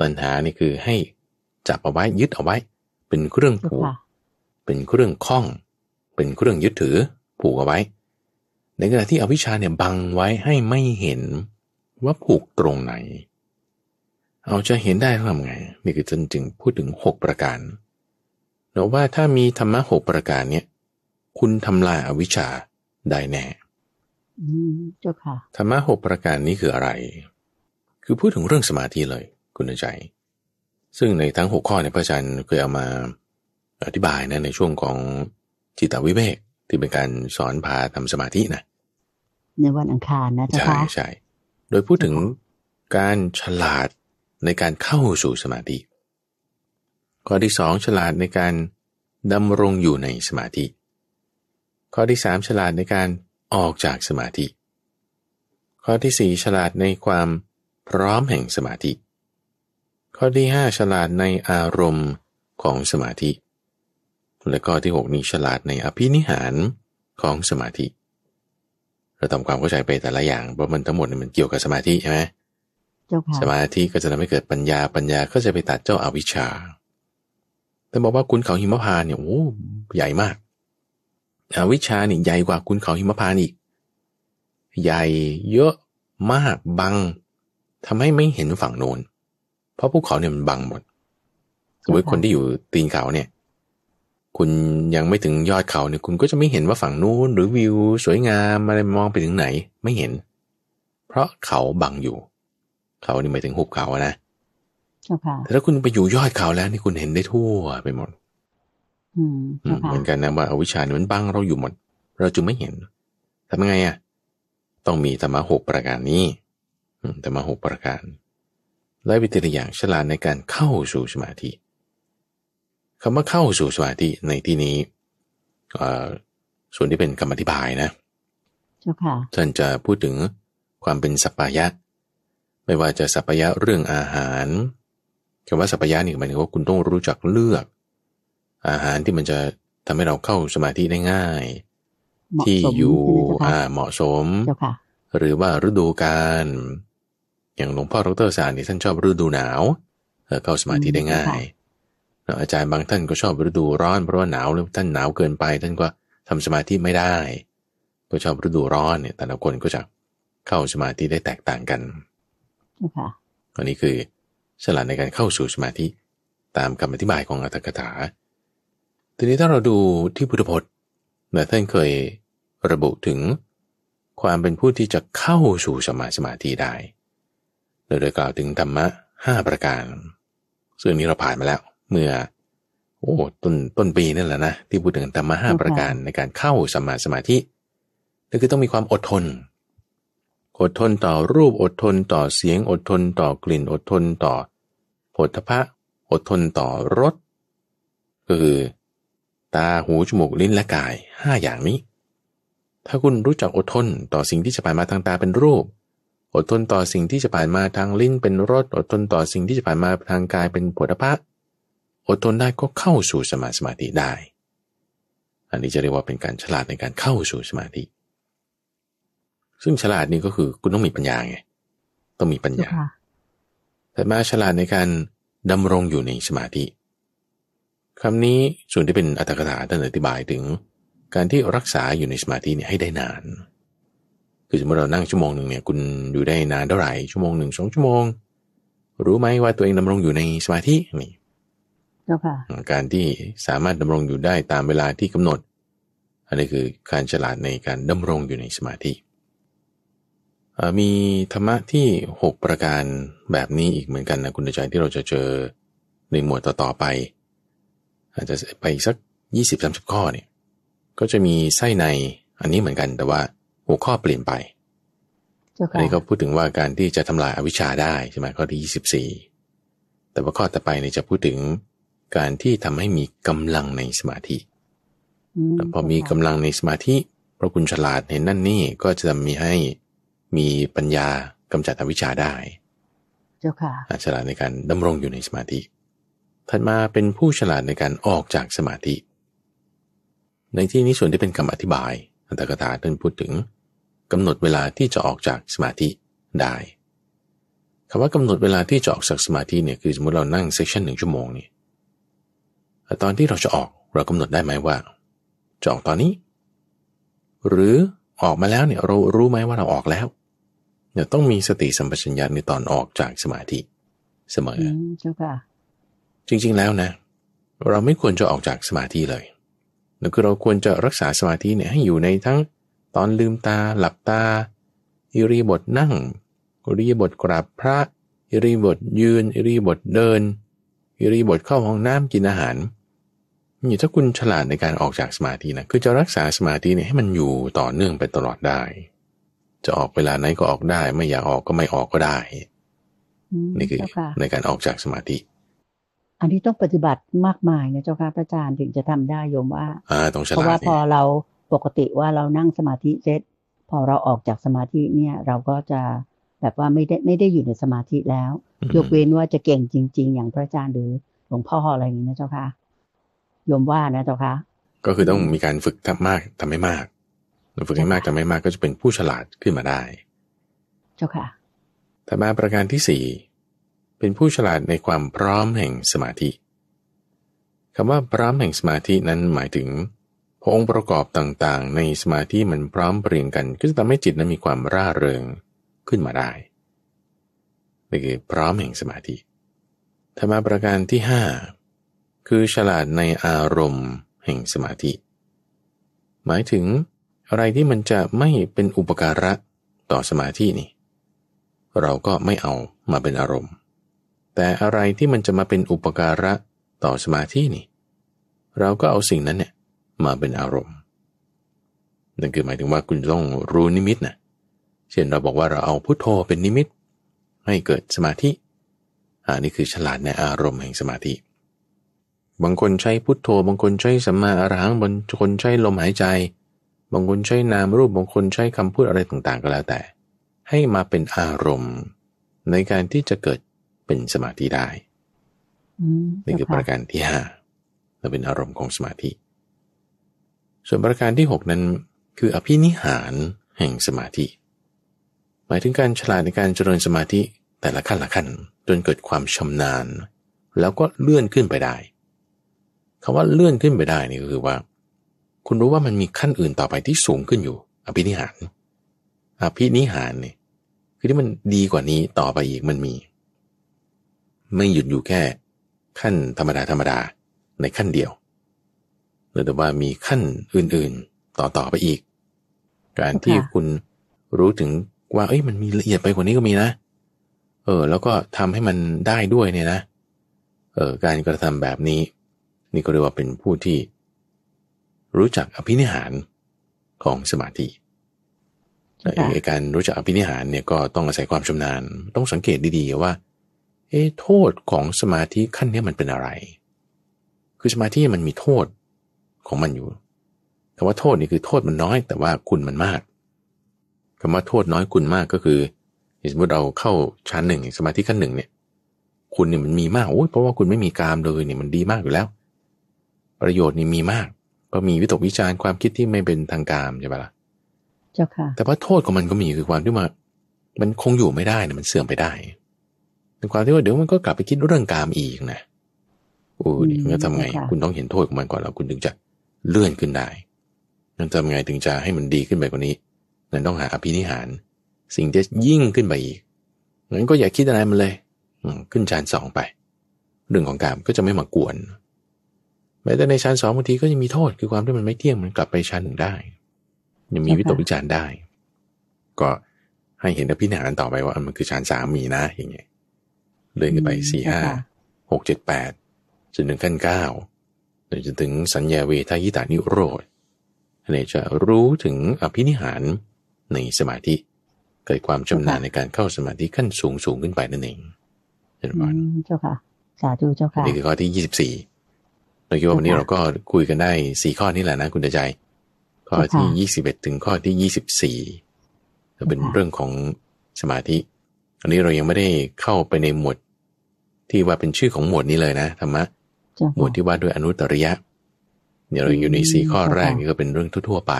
ตัณหานี่คือให้จับเอาไว้ยึดเอาไว้ เป็นเครื่องผูกเป็นเครื่องคล้อง เป็นเครื่องยึดถือ ผูกเอาไว้ ในขณะที่อวิชชาเนี่ยบังไว้ให้ไม่เห็นว่าผูกตรงไหน เอาจะเห็นได้ทำไงนี่คือจนจึงพูดถึงหกประการเราว่าถ้ามีธรรมะหกประการเนี่ย คุณทำลายอวิชชาได้แน่เจ้าค่ะ ธรรมะหกประการนี้คืออะไร คือพูดถึงเรื่องสมาธิเลย คุณใจ ซึ่งในทั้งหกข้อเนี่ยพระอาจารย์เคยเอามาอธิบายนะในช่วงของ จิตวิเวกที่เป็นการสอนพาทำสมาธินะในวันอังคารนะเจ้าค่ะใช่ใช่โดยพูดถึงการฉลาดในการเข้าสู่สมาธิข้อที่สองฉลาดในการดำรงอยู่ในสมาธิข้อที่สามฉลาดในการออกจากสมาธิข้อที่สี่ฉลาดในความพร้อมแห่งสมาธิข้อที่ห้าฉลาดในอารมณ์ของสมาธิ และข้อที่หกนี้ฉลาดในอภินิหารของสมาธิเราทำความเข้าใจไปแต่ละอย่างพรามันทั้งหมดมันเกี่ยวกับสมาธิใช่ไหมสมาธิก็จะทำให้เกิดปัญญา ปัญญาก็จะไปตัดเจ้าอาวิชชาแต่บอกว่าคุณเขาหิมพานเนี่ยโอ้ใหญ่มาก อวิชชาเนี่ยใหญ่กว่าคุณเขาหิมพานอีก ใหญ่เยอะมากบัง ทำให้ไม่เห็นฝั่งโน้น เพราะภูเขาเนี่ยมันบังหมดสมมติคนที่อยู่ตีนเขาเนี่ยคุณยังไม่ถึงยอดเขาเนี่ยคุณก็จะไม่เห็นว่าฝั่งนู้น หรือวิวสวยงามอะไรมองไปถึงไหนไม่เห็น เพราะเขาบังอยู่ เขานี่หมายถึงหุบเขานะแต่ถ้าคุณไปอยู่ยอดเขาแล้ว นี่คุณเห็นได้ทั่วไปหมดเหมือนกันนะว่าอวิชชานี่มันบังเราอยู่หมด เราจึงไม่เห็นทำไงอ่ะ ต้องมีธรรมะหกประการนี้ธรรมะหกประการและวิธีอย่างฉลาดในการเข้าสู่สมาธิคำว่าเข้าสู่สมาธิในที่นี้ส่วนที่เป็นคำอธิบายนะท่านจะพูดถึงความเป็นสัปปายะไม่ว่าจะสัปปายะเรื่องอาหารคำว่าสัปปายะนี่หมายถึงว่าคุณต้องรู้จักเลือก อาหารที่มันจะทำให้เราเข้าสมาธิได้ง่าย ที่อยู่อ่าเหมาะสมหรือว่าฤดูกาลอย่างหลวงพ่อดรสารนี่ท่านชอบฤดูหนาวเข้าสมาธิได้ง่ายอาจารย์บางท่านก็ชอบฤดูร้อนเพราะว่าหนาวหรือท่านหนาวเกินไปท่านก็ทำสมาธิไม่ได้ก็ชอบฤดูร้อนเนี่ย แต่ละคนก็จะเข้าสมาธิได้แตกต่างกันอันนี้คือฉลาดในการเข้าสู่สมาธิตามคำอธิบายของอัตถกถา ทีนี้ถ้าเราดูที่พุทธพจน์นท่านเคยระบุถึงความเป็นผู้ที่จะเข้าสู่สมาสมาธิได้โดยกล่าวถึงธรรมะ5ประการ ซึ่งนี้เราผ่านมาแล้วเมื่อโอ้ต้นต้นปีนั่นแหละนะ ที่พูดถึงธรรมะห้าประการในการเข้าสมาสมาธินั่นคือต้องมีความอดทน อดทนต่อรูปอดทนต่อเสียงอดทนต่อกลิ่นอดทนต่อผลทพะอดทนต่อรสคือตาหูจมูกลิ้นและกายห้าอย่างนี้ ถ้าคุณรู้จักอดทนต่อสิ่งที่จะผ่านมาทางตาเป็นรูป อดทนต่อสิ่งที่จะผ่านมาทางลิ้นเป็นรสอดทนต่อสิ่งที่จะผ่านมาทางกายเป็นผลทพะอดทนได้ก็เข้าสู่สมาสมาธิได้ อันนี้จะเรียกว่าเป็นการฉลาดในการเข้าสู่สมาธิ ซึ่งฉลาดนี่ก็คือคุณต้องมีปัญญาไง ต้องมีปัญญา แต่มาฉลาดในการดำรงอยู่ในสมาธิคำนี้ส่วนที่เป็นอัตถกถาท่านอธิบายถึง การที่รักษาอยู่ในสมาธิเนี่ยให้ได้นาน คือสมมติเรานั่งชั่วโมงหนึ่งเนี่ยคุณอยู่ได้นานเท่าไหร่ชั่วโมงหนึ่งสองชั่วโมง รู้ไหมว่าตัวเองดำรงอยู่ในสมาธินี่การที่สามารถดำรงอยู่ได้ตามเวลาที่กำหนด อันนี้คือการฉลาดในการดำรงอยู่ในสมาธิ มีธรรมะที่ 6 ประการแบบนี้อีกเหมือนกันนะคุณใจที่เราจะเจอในหมวดต่อ ๆ ไป อาจจะไปสัก20-30ข้อเนี่ย ก็จะมีไส้ในอันนี้เหมือนกันแต่ว่าหัวข้อเปลี่ยนไปอันนี้ก็พูดถึงว่าการที่จะทำลายอวิชชาได้ใช่ไหมข้อที่ 24 แต่ว่าข้อต่อไปเนี่ยจะพูดถึงการที่ทำให้มีกำลังในสมาธิ แล้วพอมีกำลังในสมาธิพระคุณฉลาดเห็นนั่นนี่ก็จะมีให้มีปัญญากำจัดอวิชชาได้ เจ้าค่ะฉลาดในการดำรงอยู่ในสมาธิถัดมาเป็นผู้ฉลาดในการออกจากสมาธิ ในที่นี้ส่วนที่เป็นคำอธิบายอัตถกถาท่านพูดถึง กำหนดเวลาที่จะออกจากสมาธิได้คำว่ากำหนดเวลาที่จะออกจากสมาธิเนี่ยคือสมมติเรานั่งเซสชันหนึ่งชั่วโมงเนี่ยตอนที่เราจะออกเรากำหนดได้ไหมว่า จะออกตอนนี้ หรือออกมาแล้วเนี่ยเรารู้ไหมว่าเราออกแล้ว เนี่ยต้องมีสติสัมปชัญญะในตอนออกจากสมาธิ เสมอจ้ค่ะจริงๆแล้วนะ เราไม่ควรจะออกจากสมาธิเลยนั่นคือเราควรจะรักษาสมาธิเนี่ยให้อยู่ในทั้งตอนลืมตาหลับตาอิริบทนั่งอิริบทกราบพระอิริบทยืน อิริบทเดินอิริบทเข้าห้องน้ำกินอาหารนี่ถ้าคุณฉลาดในการออกจากสมาธินะ คือจะรักษาสมาธินี่ให้มันอยู่ต่อเนื่องไปตลอดได้ จะออกเวลาไหนก็ออกได้ ไม่อยากออกก็ไม่ออกก็ได้ นี่คือในการออกจากสมาธิ อันนี้ต้องปฏิบัติมากมายนะเจ้าค่ะ พระอาจารย์ถึงจะทำได้โยมว่า เพราะว่าพอเราปกติว่าเรานั่งสมาธิเสร็จพอเราออกจากสมาธิเนี่ย เราก็จะแบบว่าไม่ได้ไม่ได้อยู่ในสมาธิแล้ว ยกเว้นว่าจะเก่งจริง ๆ อย่างพระอาจารย์หรือหลวงพ่ออะไรอย่างนี้นะเจ้าค่ะยมว่านะเจ้าคะ ก็คือต้องมีการฝึกทัามากทำให้มากฝึกให้มากทำให้มากก็จะเป็นผู้ฉลาดขึ้นมาได้ เจ้าค่ะถัดมาประการที่สี่เป็นผู้ฉลาดในความพร้อมแห่งสมาธิคำว่าพร้อมแห่งสมาธินั้นหมายถึงพองค์ประกอบต่างๆ ในสมาธิมันพร้อมเปรียงกันก็จะทำให้จิตนั้นมีความร่าเริงขึ้นมาได้นี่คือพร้อมแห่งสมาธิธรรมาประการที่5คือฉลาดในอารมณ์แห่งสมาธิ หมายถึงอะไรที่มันจะไม่เป็นอุปการะต่อสมาธินี่ เราก็ไม่เอามาเป็นอารมณ์ แต่อะไรที่มันจะมาเป็นอุปการะต่อสมาธินี่ เราก็เอาสิ่งนั้นเนี่ยมาเป็นอารมณ์ นั่นคือหมายถึงว่าคุณต้องรู้นิมิตนะเช่นเราบอกว่าเราเอาพุโทโธเป็นนิมิต ให้เกิดสมาธิอันนี้คือฉลาดในอารมณ์แห่งสมาธิบางคนใช้พุทโธ บางคนใช้สัมมาอรหังบางคนใช้ลมหายใจ บางคนใช้นามรูปบางคนใช้คำพูดอะไรต่างๆ ก็แล้วแต่ ให้มาเป็นอารมณ์ ในการที่จะเกิดเป็นสมาธิได้นี่คือประการที่ห้าเราเป็นอารมณ์ของสมาธิ ส่วนประการที่6นั้นคืออภินิหารแห่งสมาธิ หมายถึงการฉลาดในการเจริญสมาธิแต่ละขั้นละขั้นจนเกิดความชำนาญ แล้วก็เลื่อนขึ้นไปได้คาว่าเลื่อนขึ้นไปได้นี่ก็คือว่าคุณรู้ว่ามันมีขั้นอื่นต่อไปที่สูงขึ้นอยู่ อภินิหาร อภินิหารเนี่ยคือที่มันดีกว่านี้ต่อไปอีกมันมี ไม่หยุดอยู่แค่ ขั้นธรรมดาธรรมดาในขั้นเดียวรแต่ว่ามีขั้นอื่น ๆต่อต่อไปอีก การที่คุณรู้ถึง ว่าเอ้ยมันมีละเอียดไปกว่านี้ก็มีนะเออ แล้วก็ทำให้มันได้ด้วยเนี่ยนะเออการกระทำแบบนี้นี่ก็เรียกว่าเป็นผู้ที่รู้จักอภินิหารของสมาธิไการรู้จักอภินิหารเนี่ยก็ต้องอาศัยความชำนาญ ต้องสังเกตดีๆ ว่า เอ๊โทษของสมาธิขั้นนี้มันเป็นอะไร คือสมาธิมันมีโทษของมันอยู่แต่ว่าโทษนี่คือโทษมันน้อยแต่ว่าคุณมันมากคำว่าโทษน้อยคุณมากก็คือ สมมติเราเข้าชั้นหนึ่งสมาธิขั้นหนึ่งเนี่ย คุณเนี่ยมันมีมากโอ้ยเพราะว่าคุณไม่มีกามเลยเนี่ยมันดีมากอยู่แล้วประโยชน์นี่มีมาก ก็มีวิตกวิจารณ์ความคิดที่ไม่เป็นทางการใช่ปะละ่ะ เจ้าค่ะ แต่ว่าโทษของมันก็มีคือความที่มามันคงอยู่ไม่ได้นะมันเสื่อมไปได้ในความที่ว่าเดี๋ยวมันก็กลับไปคิดเรื่องกามอีกนะ โอ้ดแลันทำไง คุณต้องเห็นโทษของมันก่อนแล้ว คุณถึงจะเลื่อนขึ้นได้นั่นทำไงถึงจะให้มันดีขึ้นไปกว่านี้นั่นต้องหาอภินิหาร สิ่งที่ยิ่งขึ้นไปอีก งั้นก็อย่าคิดอะไรมันเลย ขึ้นชานสองไป เรื่องของกามก็จะไม่มากวนม้แต่ในชั้นสองบางทีก็ยังมีโทษ คือความที่มันไม่เที่ยงมันกลับไปชั้นหนึ่งได้ ยังมีวิตกวิจารณ์ได้ ก็ให้เห็นพิจารณาต่อไปว่า มันคือชั้นสามีนะอย่างเงี้ยเลือขึ้นไปสี่ห้าหกเจ็ดแปดจนถึงขั้นเก้าจนถึงสัญญาเวทายตานิโรธอันนี้จะรู้ถึงอภินิหารในสมาธิเกิดความชำนาญในการเข้าสมาธิขั้นสูงสูงขึ้นไปนั่นเองเจ้าค่ะ สาธุเจ้าค่ะนี่คือข้อที่ยี่สิบสี่เราคิดว่าวันนี้เราก็คุยกันได้สี่ข้อนี่แหละนะ คุณตาใจ ข้อที่ยี่สิบเอ็ดถึงข้อที่ยี่สิบสี่จะเป็นเรื่องของสมาธิ อันนี้เรายังไม่ได้เข้าไปในหมวด ที่ว่าเป็นชื่อของหมวดนี้เลยนะธรรมะ หมวดที่ว่าด้วยอนุตริยะเนี่ยเราอยู่ในสี่ข้อแรกนี่ก็เป็นเรื่องทั่ว ๆไป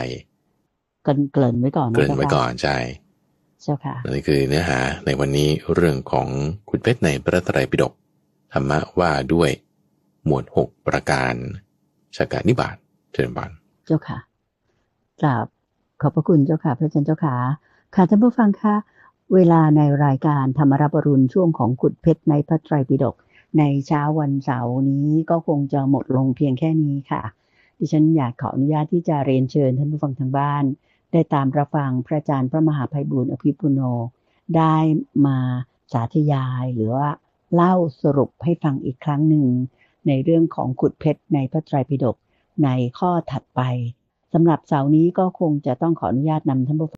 เกินเกินไว้ก่อนเกินไว้ก่อนใช่เจ้าค่ะนี่คือเนื้อหา ในวันนี้เรื่องของขุดเพชรในพระไตรปิฎกธรรมะว่าด้วยหมวดหกประการสกานิบาตเชิญบานเจ้าค่ะกราบขอบพระคุณเจ้าค่ะ พระอาจารย์เจ้าค่ะค่ะท่านผู้ฟังคะเวลาในรายการธรรมรับรุณช่วงของขุดเพชรในพระไตรปิฎกในเช้าวันเสาร์นี้ก็คงจะหมดลงเพียงแค่นี้ค่ะ ดิฉันอยากขออนุญาตที่จะเรียนเชิญท่านผู้ฟังทางบ้าน ได้ตามรับฟังพระอาจารย์พระมหาภัยบุญอภิปุโน ได้มาสาธยายหรือว่าเล่าสรุปให้ฟังอีกครั้งหนึ่งในเรื่องของขุดเพชรในพระไตรปิฎกในข้อถัดไปสำหรับเสาร์นี้ก็คงจะต้องขออนุญาตนำท่านผู้